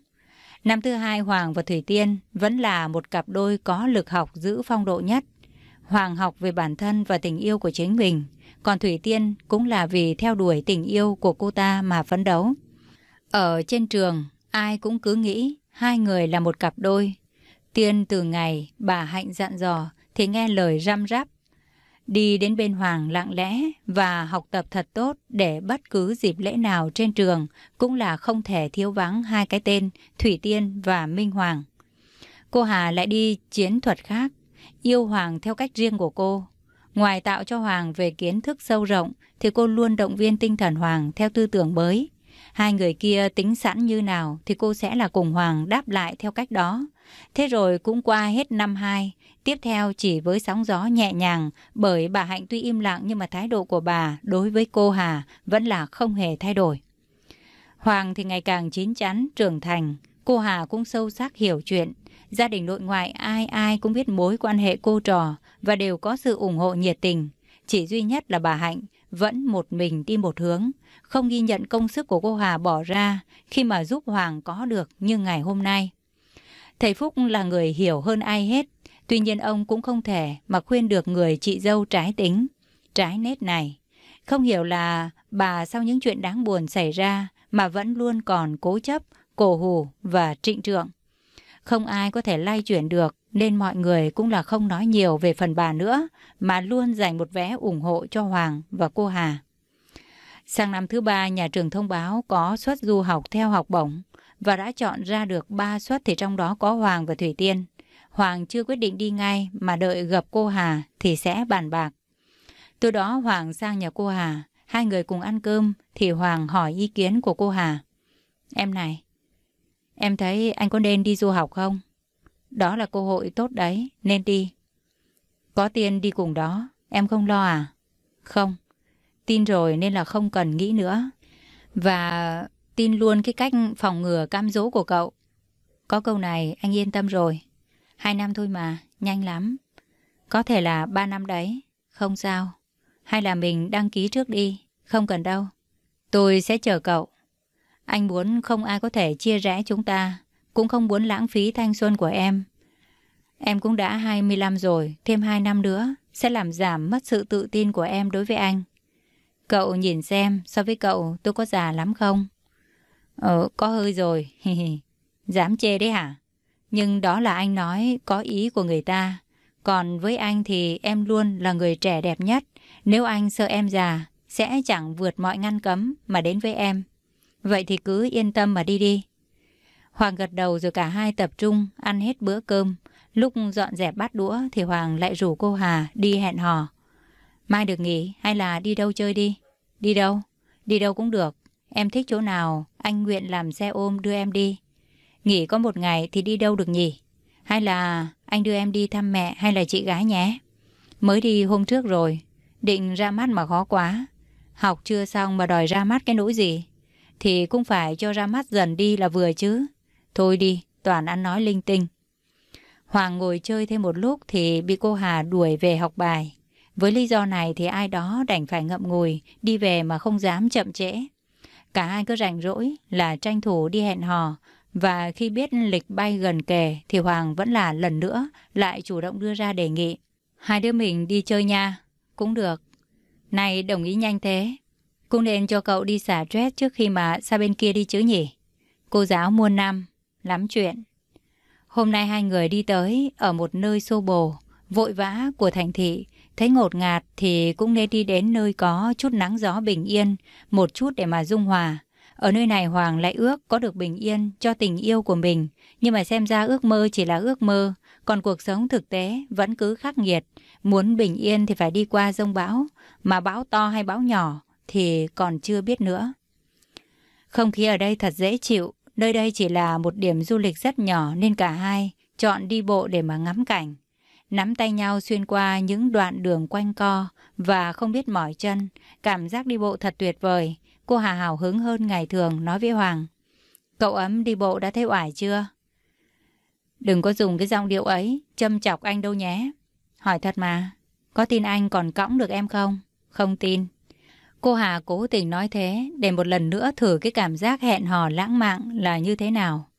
Năm thứ hai Hoàng và Thủy Tiên vẫn là một cặp đôi có lực học giữ phong độ nhất. Hoàng học về bản thân và tình yêu của chính mình, còn Thủy Tiên cũng là vì theo đuổi tình yêu của cô ta mà phấn đấu. Ở trên trường, ai cũng cứ nghĩ hai người là một cặp đôi. Tiên từ ngày bà Hạnh dặn dò thì nghe lời răm rắp. Đi đến bên Hoàng lặng lẽ và học tập thật tốt để bất cứ dịp lễ nào trên trường cũng là không thể thiếu vắng hai cái tên Thủy Tiên và Minh Hoàng. Cô Hà lại đi chiến thuật khác, yêu Hoàng theo cách riêng của cô. Ngoài tạo cho Hoàng về kiến thức sâu rộng thì cô luôn động viên tinh thần Hoàng theo tư tưởng mới. Hai người kia tính sẵn như nào thì cô sẽ là cùng Hoàng đáp lại theo cách đó. Thế rồi cũng qua hết năm hai tiếp theo chỉ với sóng gió nhẹ nhàng bởi bà Hạnh tuy im lặng nhưng mà thái độ của bà đối với cô Hà vẫn là không hề thay đổi. Hoàng thì ngày càng chín chắn, trưởng thành, cô Hà cũng sâu sắc hiểu chuyện. Gia đình nội ngoại ai ai cũng biết mối quan hệ cô trò và đều có sự ủng hộ nhiệt tình. Chỉ duy nhất là bà Hạnh vẫn một mình đi một hướng, không ghi nhận công sức của cô Hà bỏ ra khi mà giúp Hoàng có được như ngày hôm nay. Thầy Phúc là người hiểu hơn ai hết, tuy nhiên ông cũng không thể mà khuyên được người chị dâu trái tính, trái nét này. Không hiểu là bà sau những chuyện đáng buồn xảy ra mà vẫn luôn còn cố chấp, cổ hủ và trịnh trượng. Không ai có thể lay chuyển được nên mọi người cũng là không nói nhiều về phần bà nữa, mà luôn dành một vé ủng hộ cho Hoàng và cô Hà. Sang năm thứ ba, nhà trường thông báo có suất du học theo học bổng và đã chọn ra được ba suất thì trong đó có Hoàng và Thủy Tiên. Hoàng chưa quyết định đi ngay mà đợi gặp cô Hà thì sẽ bàn bạc. Từ đó Hoàng sang nhà cô Hà, hai người cùng ăn cơm thì Hoàng hỏi ý kiến của cô Hà. Em này, em thấy anh có nên đi du học không? Đó là cơ hội tốt đấy, nên đi. Có tiền đi cùng đó, em không lo à? Không, tin rồi nên là không cần nghĩ nữa. Và tin luôn cái cách phòng ngừa cam dỗ của cậu. Có câu này anh yên tâm rồi. Hai năm thôi mà, nhanh lắm. Có thể là ba năm đấy, không sao. Hay là mình đăng ký trước đi, không cần đâu. Tôi sẽ chờ cậu. Anh muốn không ai có thể chia rẽ chúng ta cũng không muốn lãng phí thanh xuân của em. Em cũng đã 25 rồi, thêm 2 năm nữa, sẽ làm giảm mất sự tự tin của em đối với anh. Cậu nhìn xem, so với cậu tôi có già lắm không? Ờ, có hơi rồi, hi hi. Dám chê đấy hả? Nhưng đó là anh nói có ý của người ta. Còn với anh thì em luôn là người trẻ đẹp nhất. Nếu anh sợ em già, sẽ chẳng vượt mọi ngăn cấm mà đến với em. Vậy thì cứ yên tâm mà đi đi. Hoàng gật đầu rồi cả hai tập trung ăn hết bữa cơm. Lúc dọn dẹp bát đũa thì Hoàng lại rủ cô Hà đi hẹn hò. Mai được nghỉ hay là đi đâu chơi đi? Đi đâu? Đi đâu cũng được. Em thích chỗ nào, anh nguyện làm xe ôm đưa em đi. Nghỉ có một ngày thì đi đâu được nhỉ? Hay là anh đưa em đi thăm mẹ hay là chị gái nhé? Mới đi hôm trước rồi, định ra mắt mà khó quá. Học chưa xong mà đòi ra mắt cái nỗi gì? Thì cũng phải cho ra mắt dần đi là vừa chứ. Thôi đi, toàn ăn nói linh tinh. Hoàng ngồi chơi thêm một lúc thì bị cô Hà đuổi về học bài. Với lý do này thì ai đó đành phải ngậm ngùi, đi về mà không dám chậm trễ. Cả hai cứ rảnh rỗi là tranh thủ đi hẹn hò, và khi biết lịch bay gần kề thì Hoàng vẫn là lần nữa lại chủ động đưa ra đề nghị. Hai đứa mình đi chơi nha. Cũng được. Này đồng ý nhanh thế. Cũng nên cho cậu đi xả stress trước khi mà xa bên kia đi chứ nhỉ? Cô giáo muôn năm lắm chuyện. Hôm nay hai người đi tới ở một nơi xô bồ, vội vã của thành thị, thấy ngột ngạt thì cũng nên đi đến nơi có chút nắng gió bình yên, một chút để mà dung hòa. Ở nơi này Hoàng lại ước có được bình yên cho tình yêu của mình, nhưng mà xem ra ước mơ chỉ là ước mơ, còn cuộc sống thực tế vẫn cứ khắc nghiệt. Muốn bình yên thì phải đi qua rông bão, mà bão to hay bão nhỏ thì còn chưa biết nữa. Không khí ở đây thật dễ chịu, Nơi đây chỉ là một điểm du lịch rất nhỏ nên cả hai chọn đi bộ để mà ngắm cảnh. Nắm tay nhau xuyên qua những đoạn đường quanh co và không biết mỏi chân. Cảm giác đi bộ thật tuyệt vời. Cô Hà hào hứng hơn ngày thường nói với Hoàng. Cậu ấm đi bộ đã thấy oải chưa? Đừng có dùng cái giọng điệu ấy, châm chọc anh đâu nhé. Hỏi thật mà, có tin anh còn cõng được em không? Không tin. Cô Hà cố tình nói thế để một lần nữa thử cái cảm giác hẹn hò lãng mạn là như thế nào.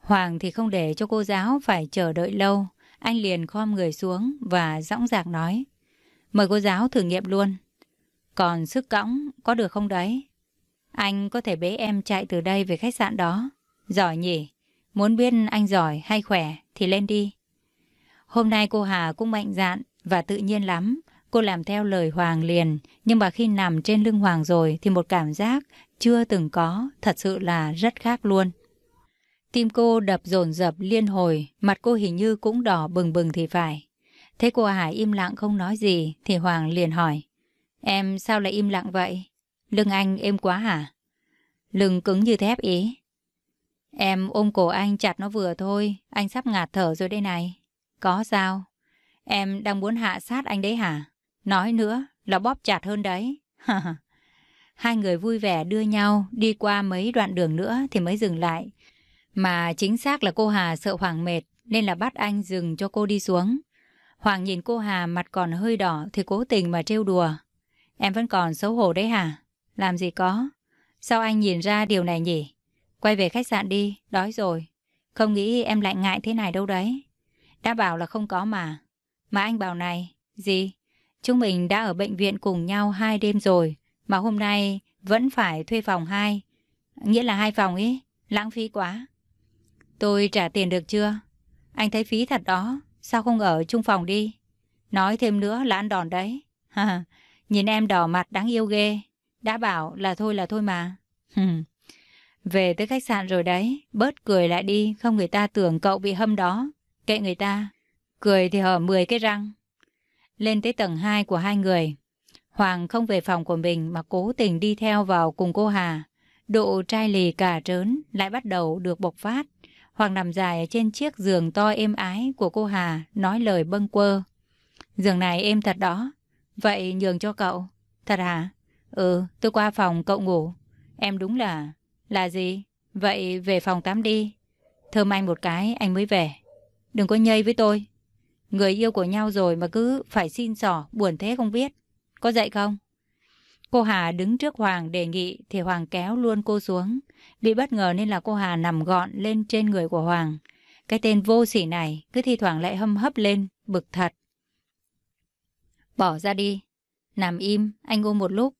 Hoàng thì không để cho cô giáo phải chờ đợi lâu. Anh liền khom người xuống và dõng dạc nói. Mời cô giáo thử nghiệm luôn. Còn sức cõng có được không đấy? Anh có thể bế em chạy từ đây về khách sạn đó. Giỏi nhỉ? Muốn biết anh giỏi hay khỏe thì lên đi. Hôm nay cô Hà cũng mạnh dạn và tự nhiên lắm. Cô làm theo lời Hoàng liền, nhưng mà khi nằm trên lưng Hoàng rồi thì một cảm giác chưa từng có, thật sự là rất khác luôn. Tim cô đập dồn dập liên hồi, mặt cô hình như cũng đỏ bừng bừng thì phải. Thế cô Hải im lặng không nói gì thì Hoàng liền hỏi. Em sao lại im lặng vậy? Lưng anh êm quá hả? Lưng cứng như thép ý. Em ôm cổ anh chặt nó vừa thôi, anh sắp ngạt thở rồi đây này. Có sao? Em đang muốn hạ sát anh đấy hả? Nói nữa là bóp chặt hơn đấy. Hai người vui vẻ đưa nhau đi qua mấy đoạn đường nữa thì mới dừng lại. Mà chính xác là cô Hà sợ Hoàng mệt nên là bắt anh dừng cho cô đi xuống. Hoàng nhìn cô Hà mặt còn hơi đỏ thì cố tình mà trêu đùa. Em vẫn còn xấu hổ đấy hả? Làm gì có? Sao anh nhìn ra điều này nhỉ? Quay về khách sạn đi, đói rồi. Không nghĩ em lại ngại thế này đâu đấy. Đã bảo là không có mà. Mà anh bảo này, gì? Chúng mình đã ở bệnh viện cùng nhau hai đêm rồi, mà hôm nay vẫn phải thuê phòng hai. Nghĩa là hai phòng ý, lãng phí quá. Tôi trả tiền được chưa? Anh thấy phí thật đó, sao không ở chung phòng đi? Nói thêm nữa là ăn đòn đấy. Nhìn em đỏ mặt đáng yêu ghê. Đã bảo là thôi là thôi mà. Về tới khách sạn rồi đấy, bớt cười lại đi, không người ta tưởng cậu bị hâm đó. Kệ người ta, cười thì hở 10 cái răng lên tới tầng 2 của hai người. Hoàng không về phòng của mình mà cố tình đi theo vào cùng cô Hà. Độ trai lì cả trớn lại bắt đầu được bộc phát. Hoàng nằm dài trên chiếc giường to êm ái của cô Hà nói lời bâng quơ. Giường này êm thật đó. Vậy nhường cho cậu. Thật hả? Ừ, tôi qua phòng cậu ngủ. Em đúng là... Là gì? Vậy về phòng tắm đi. Thơm anh một cái, anh mới về. Đừng có nhây với tôi. Người yêu của nhau rồi mà cứ phải xin sỏ, buồn thế không biết. Có dậy không? Cô Hà đứng trước Hoàng đề nghị thì Hoàng kéo luôn cô xuống. Bị bất ngờ nên là cô Hà nằm gọn lên trên người của Hoàng. Cái tên vô sỉ này cứ thi thoảng lại hâm hấp lên, bực thật. Bỏ ra đi. Nằm im, anh ôm một lúc.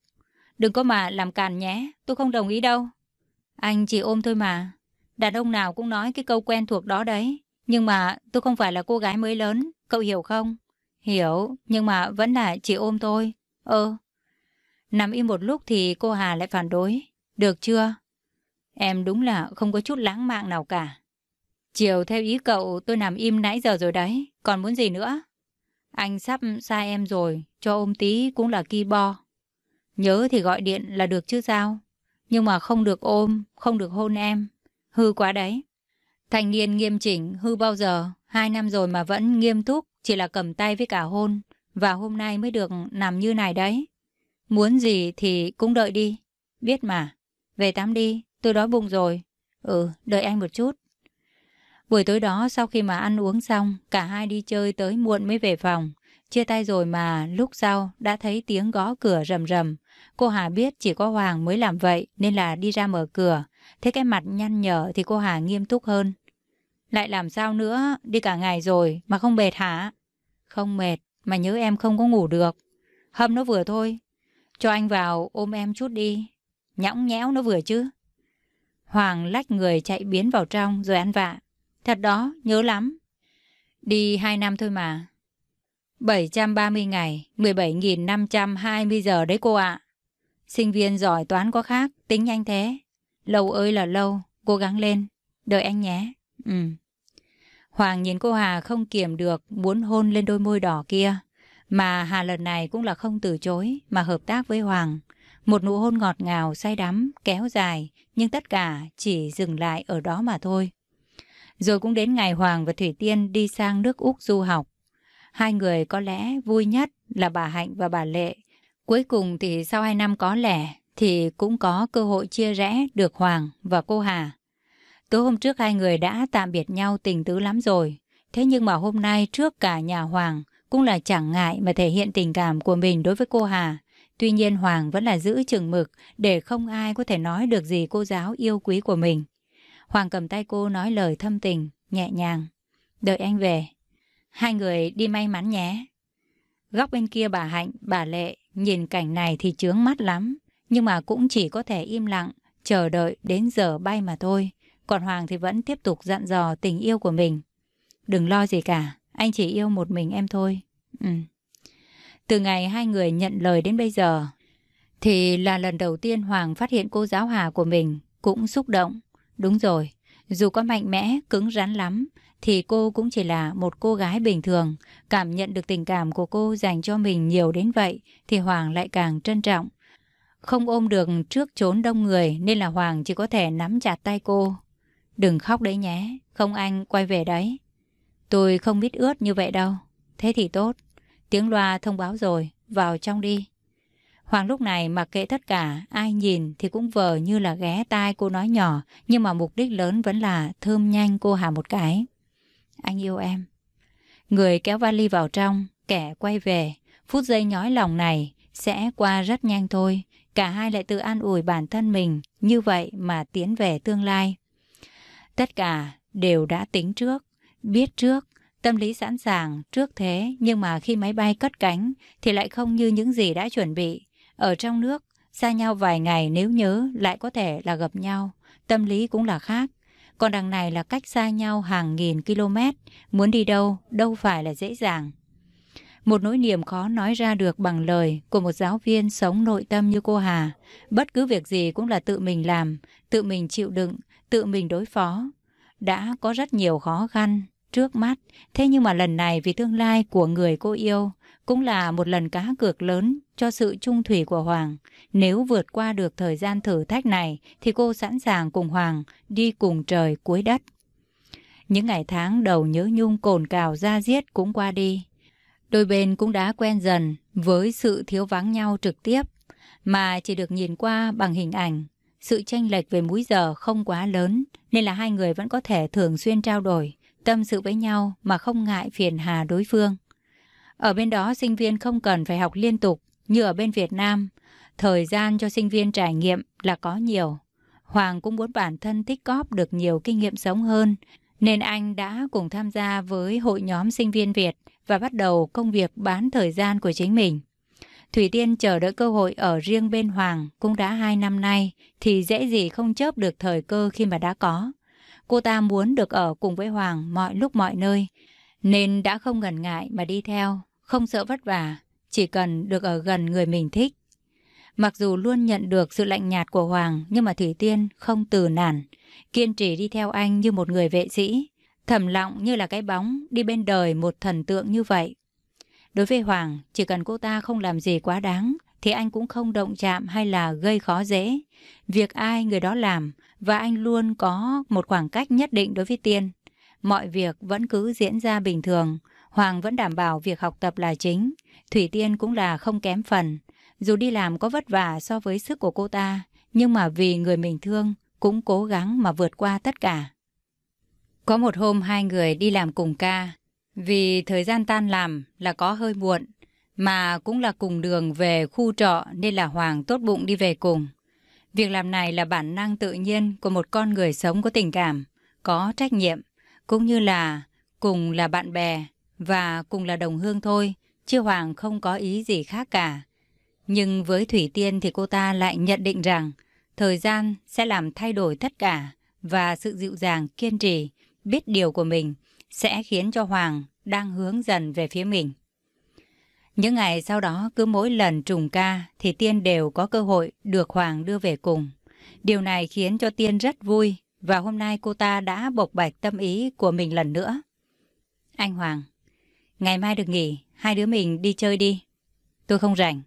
Đừng có mà làm càn nhé, tôi không đồng ý đâu. Anh chỉ ôm thôi mà. Đàn ông nào cũng nói cái câu quen thuộc đó đấy. Nhưng mà tôi không phải là cô gái mới lớn. Cậu hiểu không? Hiểu, nhưng mà vẫn là chị ôm tôi. Ơ. Ờ. Ừ. Nằm im một lúc thì cô Hà lại phản đối. Được chưa? Em đúng là không có chút lãng mạn nào cả. Chiều theo ý cậu tôi nằm im nãy giờ rồi đấy, còn muốn gì nữa? Anh sắp sai em rồi, cho ôm tí cũng là ki bo. Nhớ thì gọi điện là được chứ sao? Nhưng mà không được ôm, không được hôn em. Hư quá đấy. Thành niên nghiêm chỉnh, hư bao giờ? Hai năm rồi mà vẫn nghiêm túc, chỉ là cầm tay với cả hôn, và hôm nay mới được nằm như này đấy. Muốn gì thì cũng đợi đi, biết mà. Về tắm đi, tôi đói bụng rồi. Ừ, đợi anh một chút. Buổi tối đó sau khi mà ăn uống xong, cả hai đi chơi tới muộn mới về phòng. Chia tay rồi mà lúc sau đã thấy tiếng gõ cửa rầm rầm. Cô Hà biết chỉ có Hoàng mới làm vậy nên là đi ra mở cửa. Thế cái mặt nhăn nhở thì cô Hà nghiêm túc hơn. Lại làm sao nữa, đi cả ngày rồi mà không mệt hả? Không mệt, mà nhớ em không có ngủ được. Hâm nó vừa thôi, cho anh vào ôm em chút đi. Nhõng nhẽo nó vừa chứ. Hoàng lách người chạy biến vào trong rồi ăn vạ. Thật đó, nhớ lắm. Đi 2 năm thôi mà. 730 ngày, 17.520 giờ đấy cô ạ. Sinh viên giỏi toán có khác, tính nhanh thế. Lâu ơi là lâu, cố gắng lên. Đợi anh nhé. Ừ. Hoàng nhìn cô Hà không kiềm được muốn hôn lên đôi môi đỏ kia. Mà Hà lần này cũng là không từ chối mà hợp tác với Hoàng. Một nụ hôn ngọt ngào, say đắm, kéo dài, nhưng tất cả chỉ dừng lại ở đó mà thôi. Rồi cũng đến ngày Hoàng và Thủy Tiên đi sang nước Úc du học. Hai người có lẽ vui nhất là bà Hạnh và bà Lệ. Cuối cùng thì sau hai năm có lẽ thì cũng có cơ hội chia rẽ được Hoàng và cô Hà. Tối hôm trước hai người đã tạm biệt nhau tình tứ lắm rồi. Thế nhưng mà hôm nay trước cả nhà Hoàng cũng là chẳng ngại mà thể hiện tình cảm của mình đối với cô Hà. Tuy nhiên Hoàng vẫn là giữ chừng mực để không ai có thể nói được gì cô giáo yêu quý của mình. Hoàng cầm tay cô nói lời thâm tình, nhẹ nhàng. Đợi anh về. Hai người đi may mắn nhé. Góc bên kia bà Hạnh, bà Lệ nhìn cảnh này thì chướng mắt lắm. Nhưng mà cũng chỉ có thể im lặng, chờ đợi đến giờ bay mà thôi. Còn Hoàng thì vẫn tiếp tục dặn dò tình yêu của mình. Đừng lo gì cả, anh chỉ yêu một mình em thôi. Ừ. Từ ngày hai người nhận lời đến bây giờ, thì là lần đầu tiên Hoàng phát hiện cô giáo Hà của mình cũng xúc động. Đúng rồi, dù có mạnh mẽ, cứng rắn lắm, thì cô cũng chỉ là một cô gái bình thường. Cảm nhận được tình cảm của cô dành cho mình nhiều đến vậy, thì Hoàng lại càng trân trọng. Không ôm được trước trốn đông người nên là Hoàng chỉ có thể nắm chặt tay cô, Đừng khóc đấy nhé, không anh quay về đấy. Tôi không biết ướt như vậy đâu. Thế thì tốt. Tiếng loa thông báo rồi, vào trong đi. Hoàng lúc này mặc kệ tất cả, ai nhìn thì cũng vờ như là ghé tai cô nói nhỏ, nhưng mà mục đích lớn vẫn là thơm nhanh cô Hà một cái. Anh yêu em. Người kéo vali vào trong, kẻ quay về, phút giây nhói lòng này sẽ qua rất nhanh thôi. Cả hai lại tự an ủi bản thân mình, như vậy mà tiến về tương lai. Tất cả đều đã tính trước, biết trước, tâm lý sẵn sàng trước thế nhưng mà khi máy bay cất cánh thì lại không như những gì đã chuẩn bị. Ở trong nước, xa nhau vài ngày nếu nhớ lại có thể là gặp nhau, tâm lý cũng là khác. Còn đằng này là cách xa nhau hàng nghìn km, muốn đi đâu, đâu phải là dễ dàng. Một nỗi niềm khó nói ra được bằng lời của một giáo viên sống nội tâm như cô Hà. Bất cứ việc gì cũng là tự mình làm, tự mình chịu đựng, tự mình đối phó. Đã có rất nhiều khó khăn trước mắt, thế nhưng mà lần này vì tương lai của người cô yêu cũng là một lần cá cược lớn cho sự trung thủy của Hoàng. Nếu vượt qua được thời gian thử thách này thì cô sẵn sàng cùng Hoàng đi cùng trời cuối đất. Những ngày tháng đầu nhớ nhung cồn cào ra giết cũng qua đi. Đôi bên cũng đã quen dần với sự thiếu vắng nhau trực tiếp mà chỉ được nhìn qua bằng hình ảnh sự tranh lệch về múi giờ không quá lớn, nên là hai người vẫn có thể thường xuyên trao đổi, tâm sự với nhau mà không ngại phiền hà đối phương. Ở bên đó sinh viên không cần phải học liên tục như ở bên Việt Nam. Thời gian cho sinh viên trải nghiệm là có nhiều. Hoàng cũng muốn bản thân tích góp được nhiều kinh nghiệm sống hơn, nên anh đã cùng tham gia với hội nhóm sinh viên Việt và bắt đầu công việc bán thời gian của chính mình. Thủy Tiên chờ đợi cơ hội ở riêng bên Hoàng cũng đã hai năm nay thì dễ gì không chớp được thời cơ khi mà đã có. Cô ta muốn được ở cùng với Hoàng mọi lúc mọi nơi nên đã không ngần ngại mà đi theo, không sợ vất vả, chỉ cần được ở gần người mình thích. Mặc dù luôn nhận được sự lạnh nhạt của Hoàng nhưng mà Thủy Tiên không từ nản, kiên trì đi theo anh như một người vệ sĩ, thầm lặng như là cái bóng đi bên đời một thần tượng như vậy, Đối với Hoàng, chỉ cần cô ta không làm gì quá đáng, thì anh cũng không động chạm hay là gây khó dễ. Việc ai người đó làm, và anh luôn có một khoảng cách nhất định đối với Tiên. Mọi việc vẫn cứ diễn ra bình thường, Hoàng vẫn đảm bảo việc học tập là chính, Thủy Tiên cũng là không kém phần. Dù đi làm có vất vả so với sức của cô ta, nhưng mà vì người mình thương, cũng cố gắng mà vượt qua tất cả. Có một hôm hai người đi làm cùng ca, vì thời gian tan làm là có hơi muộn, mà cũng là cùng đường về khu trọ nên là Hoàng tốt bụng đi về cùng. Việc làm này là bản năng tự nhiên của một con người sống có tình cảm, có trách nhiệm, cũng như là cùng là bạn bè và cùng là đồng hương thôi, chứ Hoàng không có ý gì khác cả. Nhưng với Thủy Tiên thì cô ta lại nhận định rằng thời gian sẽ làm thay đổi tất cả và sự dịu dàng, kiên trì, biết điều của mình sẽ khiến cho Hoàng đang hướng dần về phía mình. Những ngày sau đó cứ mỗi lần trùng ca thì Tiên đều có cơ hội được Hoàng đưa về cùng. Điều này khiến cho Tiên rất vui và hôm nay cô ta đã bộc bạch tâm ý của mình lần nữa. Anh Hoàng, ngày mai được nghỉ, hai đứa mình đi chơi đi. Tôi không rảnh.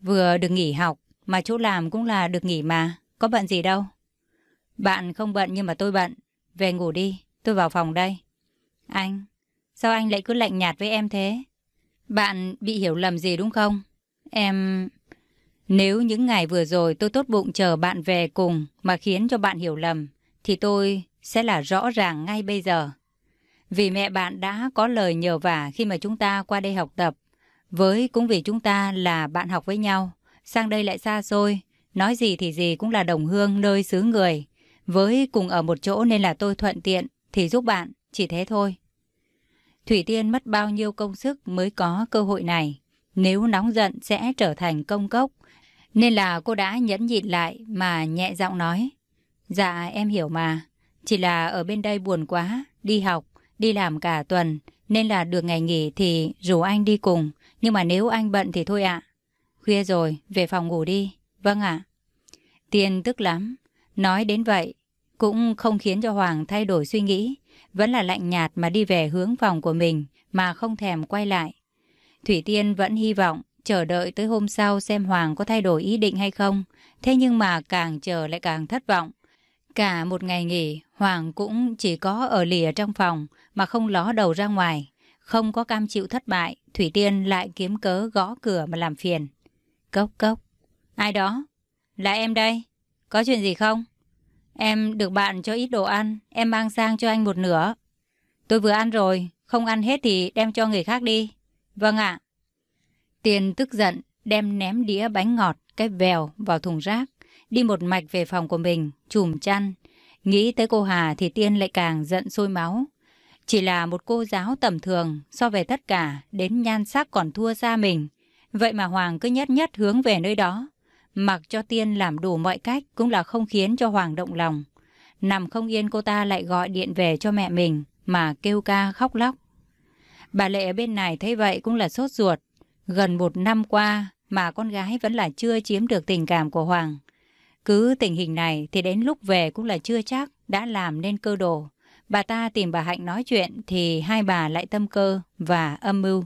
Vừa được nghỉ học mà chỗ làm cũng là được nghỉ mà, có bận gì đâu. Bạn không bận nhưng mà tôi bận. Về ngủ đi, tôi vào phòng đây. Anh, sao anh lại cứ lạnh nhạt với em thế? Bạn bị hiểu lầm gì đúng không? Em... Nếu những ngày vừa rồi tôi tốt bụng chờ bạn về cùng mà khiến cho bạn hiểu lầm, thì tôi sẽ là rõ ràng ngay bây giờ. Vì mẹ bạn đã có lời nhờ vả khi mà chúng ta qua đây học tập, với cũng vì chúng ta là bạn học với nhau, sang đây lại xa xôi, nói gì thì gì cũng là đồng hương nơi xứ người. Với cùng ở một chỗ nên là tôi thuận tiện thì giúp bạn chỉ thế thôi. Thủy Tiên mất bao nhiêu công sức mới có cơ hội này. Nếu nóng giận sẽ trở thành công cốc. Nên là cô đã nhẫn nhịn lại mà nhẹ giọng nói. Dạ em hiểu mà. Chỉ là ở bên đây buồn quá, đi học, đi làm cả tuần. Nên là được ngày nghỉ thì rủ anh đi cùng. Nhưng mà nếu anh bận thì thôi ạ. Khuya rồi, về phòng ngủ đi. Vâng ạ. Tiên tức lắm. Nói đến vậy, cũng không khiến cho Hoàng thay đổi suy nghĩ vẫn là lạnh nhạt mà đi về hướng phòng của mình mà không thèm quay lại. Thủy Tiên vẫn hy vọng chờ đợi tới hôm sau xem Hoàng có thay đổi ý định hay không, thế nhưng mà càng chờ lại càng thất vọng. Cả một ngày nghỉ, Hoàng cũng chỉ có ở lìa trong phòng mà không ló đầu ra ngoài. Không có cam chịu thất bại, Thủy Tiên lại kiếm cớ gõ cửa mà làm phiền. Cốc cốc. Ai đó? Là em đây. Có chuyện gì không? Em được bạn cho ít đồ ăn, em mang sang cho anh một nửa. Tôi vừa ăn rồi, không ăn hết thì đem cho người khác đi. Vâng ạ. Tiền tức giận, đem ném đĩa bánh ngọt, cái vèo vào thùng rác, đi một mạch về phòng của mình, chùm chăn. Nghĩ tới cô Hà thì Tiên lại càng giận sôi máu. Chỉ là một cô giáo tầm thường, so về tất cả, đến nhan sắc còn thua xa mình. Vậy mà Hoàng cứ nhất nhất hướng về nơi đó. Mặc cho Tiên làm đủ mọi cách cũng là không khiến cho Hoàng động lòng. Nằm không yên cô ta lại gọi điện về cho mẹ mình mà kêu ca khóc lóc. Bà Lệ ở bên này thấy vậy cũng là sốt ruột. Gần một năm qua mà con gái vẫn là chưa chiếm được tình cảm của Hoàng. Cứ tình hình này thì đến lúc về cũng là chưa chắc đã làm nên cơ đồ. Bà ta tìm bà Hạnh nói chuyện thì hai bà lại tâm cơ và âm mưu.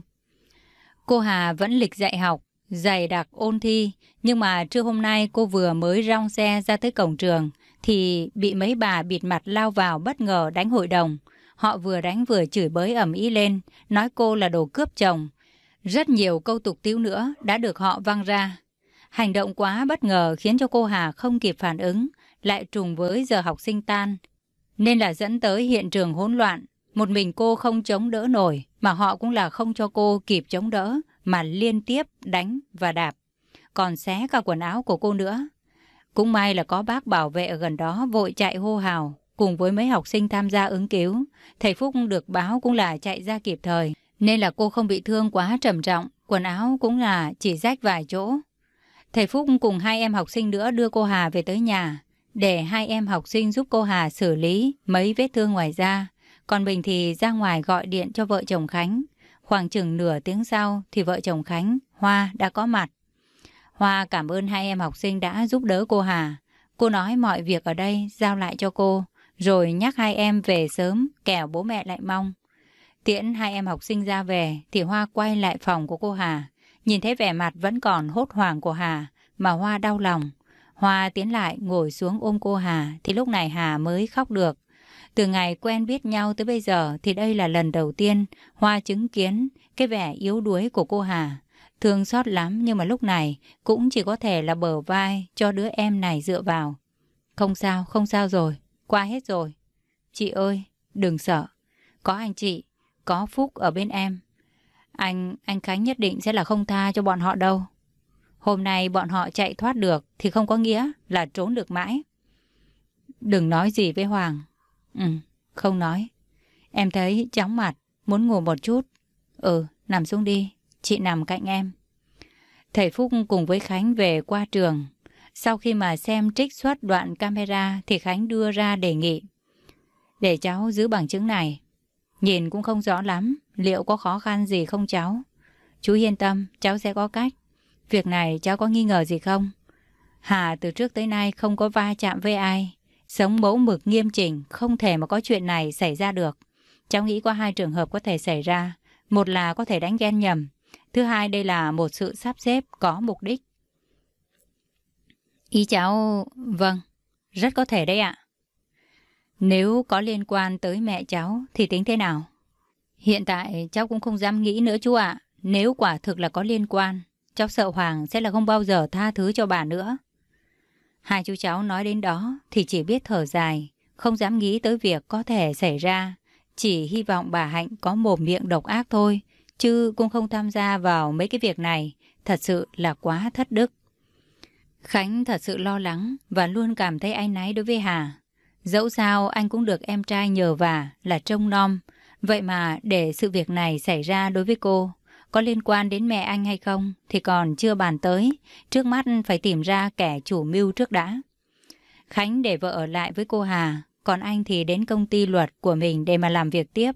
Cô Hà vẫn lịch dạy học, dày đặc ôn thi, nhưng mà trưa hôm nay cô vừa mới rong xe ra tới cổng trường, thì bị mấy bà bịt mặt lao vào bất ngờ đánh hội đồng. Họ vừa đánh vừa chửi bới ẩm ý lên, nói cô là đồ cướp chồng. Rất nhiều câu tục tiếu nữa đã được họ văng ra. Hành động quá bất ngờ khiến cho cô Hà không kịp phản ứng, lại trùng với giờ học sinh tan. Nên là dẫn tới hiện trường hỗn loạn. Một mình cô không chống đỡ nổi, mà họ cũng là không cho cô kịp chống đỡ, mà liên tiếp đánh và đạp, còn xé cả quần áo của cô nữa. Cũng may là có bác bảo vệ ở gần đó vội chạy hô hào, cùng với mấy học sinh tham gia ứng cứu. Thầy Phúc được báo cũng là chạy ra kịp thời, nên là cô không bị thương quá trầm trọng, quần áo cũng là chỉ rách vài chỗ. Thầy Phúc cùng hai em học sinh nữa đưa cô Hà về tới nhà, để hai em học sinh giúp cô Hà xử lý mấy vết thương ngoài da. Còn mình thì ra ngoài gọi điện cho vợ chồng Khánh, Khoảng chừng nửa tiếng sau thì vợ chồng Khánh, Hoa đã có mặt. Hoa cảm ơn hai em học sinh đã giúp đỡ cô Hà. Cô nói mọi việc ở đây giao lại cho cô, rồi nhắc hai em về sớm, kẻo bố mẹ lại mong. Tiễn hai em học sinh ra về thì Hoa quay lại phòng của cô Hà. Nhìn thấy vẻ mặt vẫn còn hốt hoảng của Hà mà Hoa đau lòng. Hoa tiến lại ngồi xuống ôm cô Hà thì lúc này Hà mới khóc được. Từ ngày quen biết nhau tới bây giờ thì đây là lần đầu tiên Hoa chứng kiến cái vẻ yếu đuối của cô Hà. Thương xót lắm nhưng mà lúc này cũng chỉ có thể là bờ vai cho đứa em này dựa vào. Không sao, không sao rồi, qua hết rồi. Chị ơi, đừng sợ. Có anh chị, có Phúc ở bên em. Anh, anh Khánh nhất định sẽ là không tha cho bọn họ đâu. Hôm nay bọn họ chạy thoát được thì không có nghĩa là trốn được mãi. Đừng nói gì với Hoàng, Ừ, không nói. Em thấy chóng mặt, muốn ngủ một chút. Ừ, nằm xuống đi, chị nằm cạnh em. Thầy Phúc cùng với Khánh về qua trường. Sau khi mà xem trích xuất đoạn camera thì Khánh đưa ra đề nghị. Để cháu giữ bằng chứng này. Nhìn cũng không rõ lắm, liệu có khó khăn gì không cháu? Chú yên tâm, cháu sẽ có cách. Việc này cháu có nghi ngờ gì không? Hà từ trước tới nay không có va chạm với ai. Sống mẫu mực nghiêm chỉnh, không thể mà có chuyện này xảy ra được. Cháu nghĩ có hai trường hợp có thể xảy ra. Một là có thể đánh ghen nhầm. Thứ hai đây là một sự sắp xếp có mục đích. Ý cháu... Vâng, rất có thể đấy ạ. Nếu có liên quan tới mẹ cháu thì tính thế nào? Hiện tại cháu cũng không dám nghĩ nữa chú ạ. Nếu quả thực là có liên quan, cháu sợ Hoàng sẽ là không bao giờ tha thứ cho bà nữa. Hai chú cháu nói đến đó thì chỉ biết thở dài, không dám nghĩ tới việc có thể xảy ra. Chỉ hy vọng bà Hạnh có mồm miệng độc ác thôi, chứ cũng không tham gia vào mấy cái việc này. Thật sự là quá thất đức. Khánh thật sự lo lắng và luôn cảm thấy anh náy đối với Hà. Dẫu sao anh cũng được em trai nhờ vả là trông nom, vậy mà để sự việc này xảy ra đối với cô có liên quan đến mẹ anh hay không thì còn chưa bàn tới, trước mắt phải tìm ra kẻ chủ mưu trước đã. Khánh để vợ ở lại với cô Hà, còn anh thì đến công ty luật của mình để mà làm việc tiếp.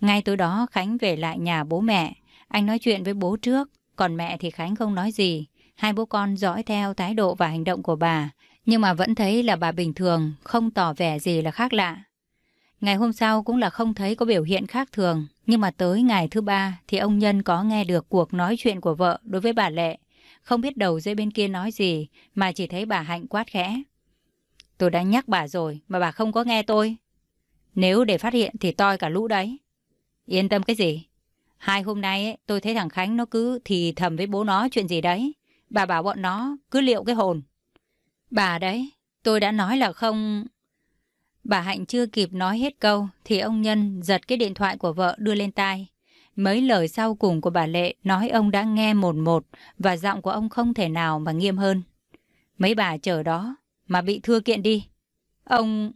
Ngay tối đó Khánh về lại nhà bố mẹ, anh nói chuyện với bố trước, còn mẹ thì Khánh không nói gì. Hai bố con dõi theo thái độ và hành động của bà, nhưng mà vẫn thấy là bà bình thường, không tỏ vẻ gì là khác lạ. Ngày hôm sau cũng là không thấy có biểu hiện khác thường, nhưng mà tới ngày thứ ba thì ông Nhân có nghe được cuộc nói chuyện của vợ đối với bà Lệ. Không biết đầu dây bên kia nói gì mà chỉ thấy bà Hạnh quát khẽ. Tôi đã nhắc bà rồi mà bà không có nghe tôi. Nếu để phát hiện thì toi cả lũ đấy. Yên tâm cái gì? Hai hôm nay ấy, tôi thấy thằng Khánh nó cứ thì thầm với bố nó chuyện gì đấy. Bà bảo bọn nó cứ liệu cái hồn. Bà đấy, tôi đã nói là không... Bà Hạnh chưa kịp nói hết câu thì ông Nhân giật cái điện thoại của vợ đưa lên tai. Mấy lời sau cùng của bà Lệ nói ông đã nghe một một và giọng của ông không thể nào mà nghiêm hơn. Mấy bà chờ đó mà bị thưa kiện đi. Ông...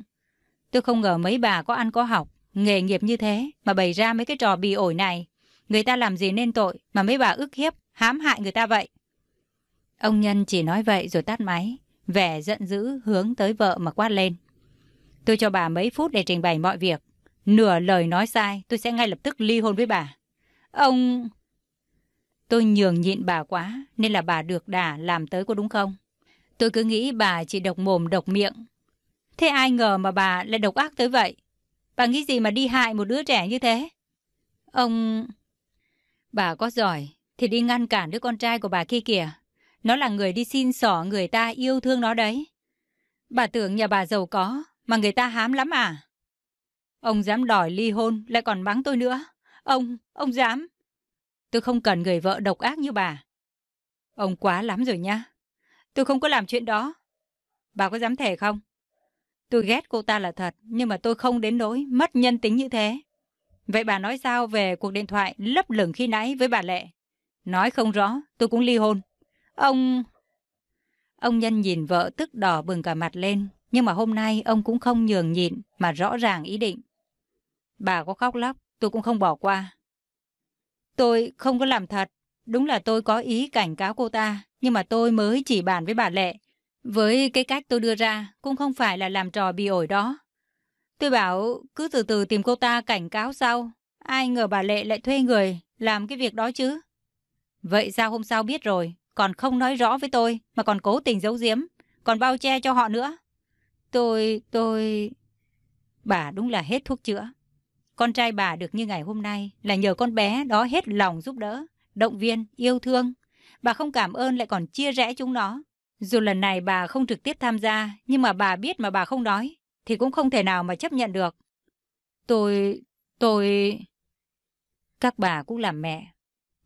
Tôi không ngờ mấy bà có ăn có học, nghề nghiệp như thế mà bày ra mấy cái trò bì ổi này. Người ta làm gì nên tội mà mấy bà ức hiếp, hãm hại người ta vậy. Ông Nhân chỉ nói vậy rồi tắt máy, vẻ giận dữ hướng tới vợ mà quát lên. Tôi cho bà mấy phút để trình bày mọi việc. Nửa lời nói sai, tôi sẽ ngay lập tức ly hôn với bà. Ông... Tôi nhường nhịn bà quá, nên là bà được đà làm tới có đúng không? Tôi cứ nghĩ bà chỉ độc mồm độc miệng. Thế ai ngờ mà bà lại độc ác tới vậy? Bà nghĩ gì mà đi hại một đứa trẻ như thế? Ông... Bà có giỏi thì đi ngăn cản đứa con trai của bà kia kìa. Nó là người đi xin xỏ người ta yêu thương nó đấy. Bà tưởng nhà bà giàu có mà người ta hám lắm à? Ông dám đòi ly hôn, lại còn bắn tôi nữa. Ông, ông dám. Tôi không cần người vợ độc ác như bà. Ông quá lắm rồi nha, Tôi không có làm chuyện đó. Bà có dám thề không? Tôi ghét cô ta là thật, nhưng mà tôi không đến nỗi mất nhân tính như thế. Vậy bà nói sao về cuộc điện thoại lấp lửng khi nãy với bà Lệ? Nói không rõ, tôi cũng ly hôn. Ông... Ông Nhân nhìn vợ tức đỏ bừng cả mặt lên, nhưng mà hôm nay ông cũng không nhường nhịn mà rõ ràng ý định. Bà có khóc lóc, tôi cũng không bỏ qua. Tôi không có làm thật, đúng là tôi có ý cảnh cáo cô ta, nhưng mà tôi mới chỉ bàn với bà Lệ. Với cái cách tôi đưa ra cũng không phải là làm trò bị ổi đó. Tôi bảo cứ từ từ tìm cô ta cảnh cáo sau, ai ngờ bà Lệ lại thuê người làm cái việc đó chứ. Vậy sao hôm sau biết rồi, còn không nói rõ với tôi mà còn cố tình giấu giếm, còn bao che cho họ nữa. Tôi, tôi... Bà đúng là hết thuốc chữa. Con trai bà được như ngày hôm nay là nhờ con bé đó hết lòng giúp đỡ, động viên, yêu thương. Bà không cảm ơn lại còn chia rẽ chúng nó. Dù lần này bà không trực tiếp tham gia, nhưng mà bà biết mà bà không nói, thì cũng không thể nào mà chấp nhận được. Tôi, tôi... Các bà cũng làm mẹ.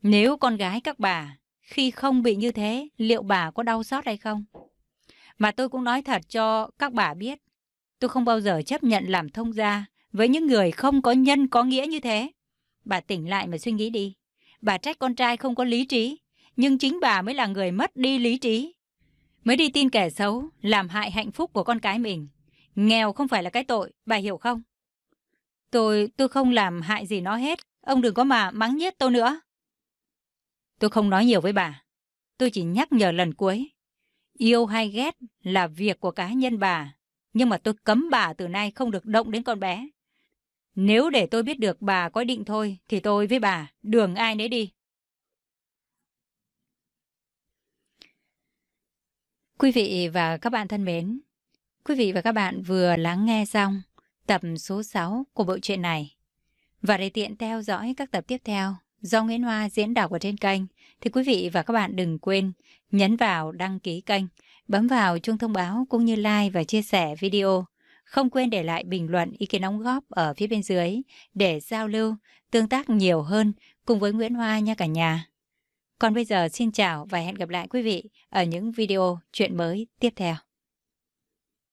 Nếu con gái các bà, khi không bị như thế, liệu bà có đau xót hay không? Mà tôi cũng nói thật cho các bà biết, tôi không bao giờ chấp nhận làm thông gia với những người không có nhân có nghĩa như thế. Bà tỉnh lại mà suy nghĩ đi. Bà trách con trai không có lý trí, nhưng chính bà mới là người mất đi lý trí. Mới đi tin kẻ xấu, làm hại hạnh phúc của con cái mình. Nghèo không phải là cái tội, bà hiểu không? Tôi, tôi không làm hại gì nó hết. Ông đừng có mà mắng nhiếc tôi nữa. Tôi không nói nhiều với bà. Tôi chỉ nhắc nhở lần cuối. Yêu hay ghét là việc của cá nhân bà, nhưng mà tôi cấm bà từ nay không được động đến con bé. Nếu để tôi biết được bà có định thôi, thì tôi với bà đường ai nấy đi. Quý vị và các bạn thân mến, quý vị và các bạn vừa lắng nghe xong tập số 6 của bộ truyện này. Và để tiện theo dõi các tập tiếp theo, do Nguyễn Hoa diễn đọc ở trên kênh thì quý vị và các bạn đừng quên nhấn vào đăng ký kênh, bấm vào chuông thông báo cũng như like và chia sẻ video. Không quên để lại bình luận ý kiến đóng góp ở phía bên dưới để giao lưu, tương tác nhiều hơn cùng với Nguyễn Hoa nha cả nhà. Còn bây giờ xin chào và hẹn gặp lại quý vị ở những video chuyện mới tiếp theo.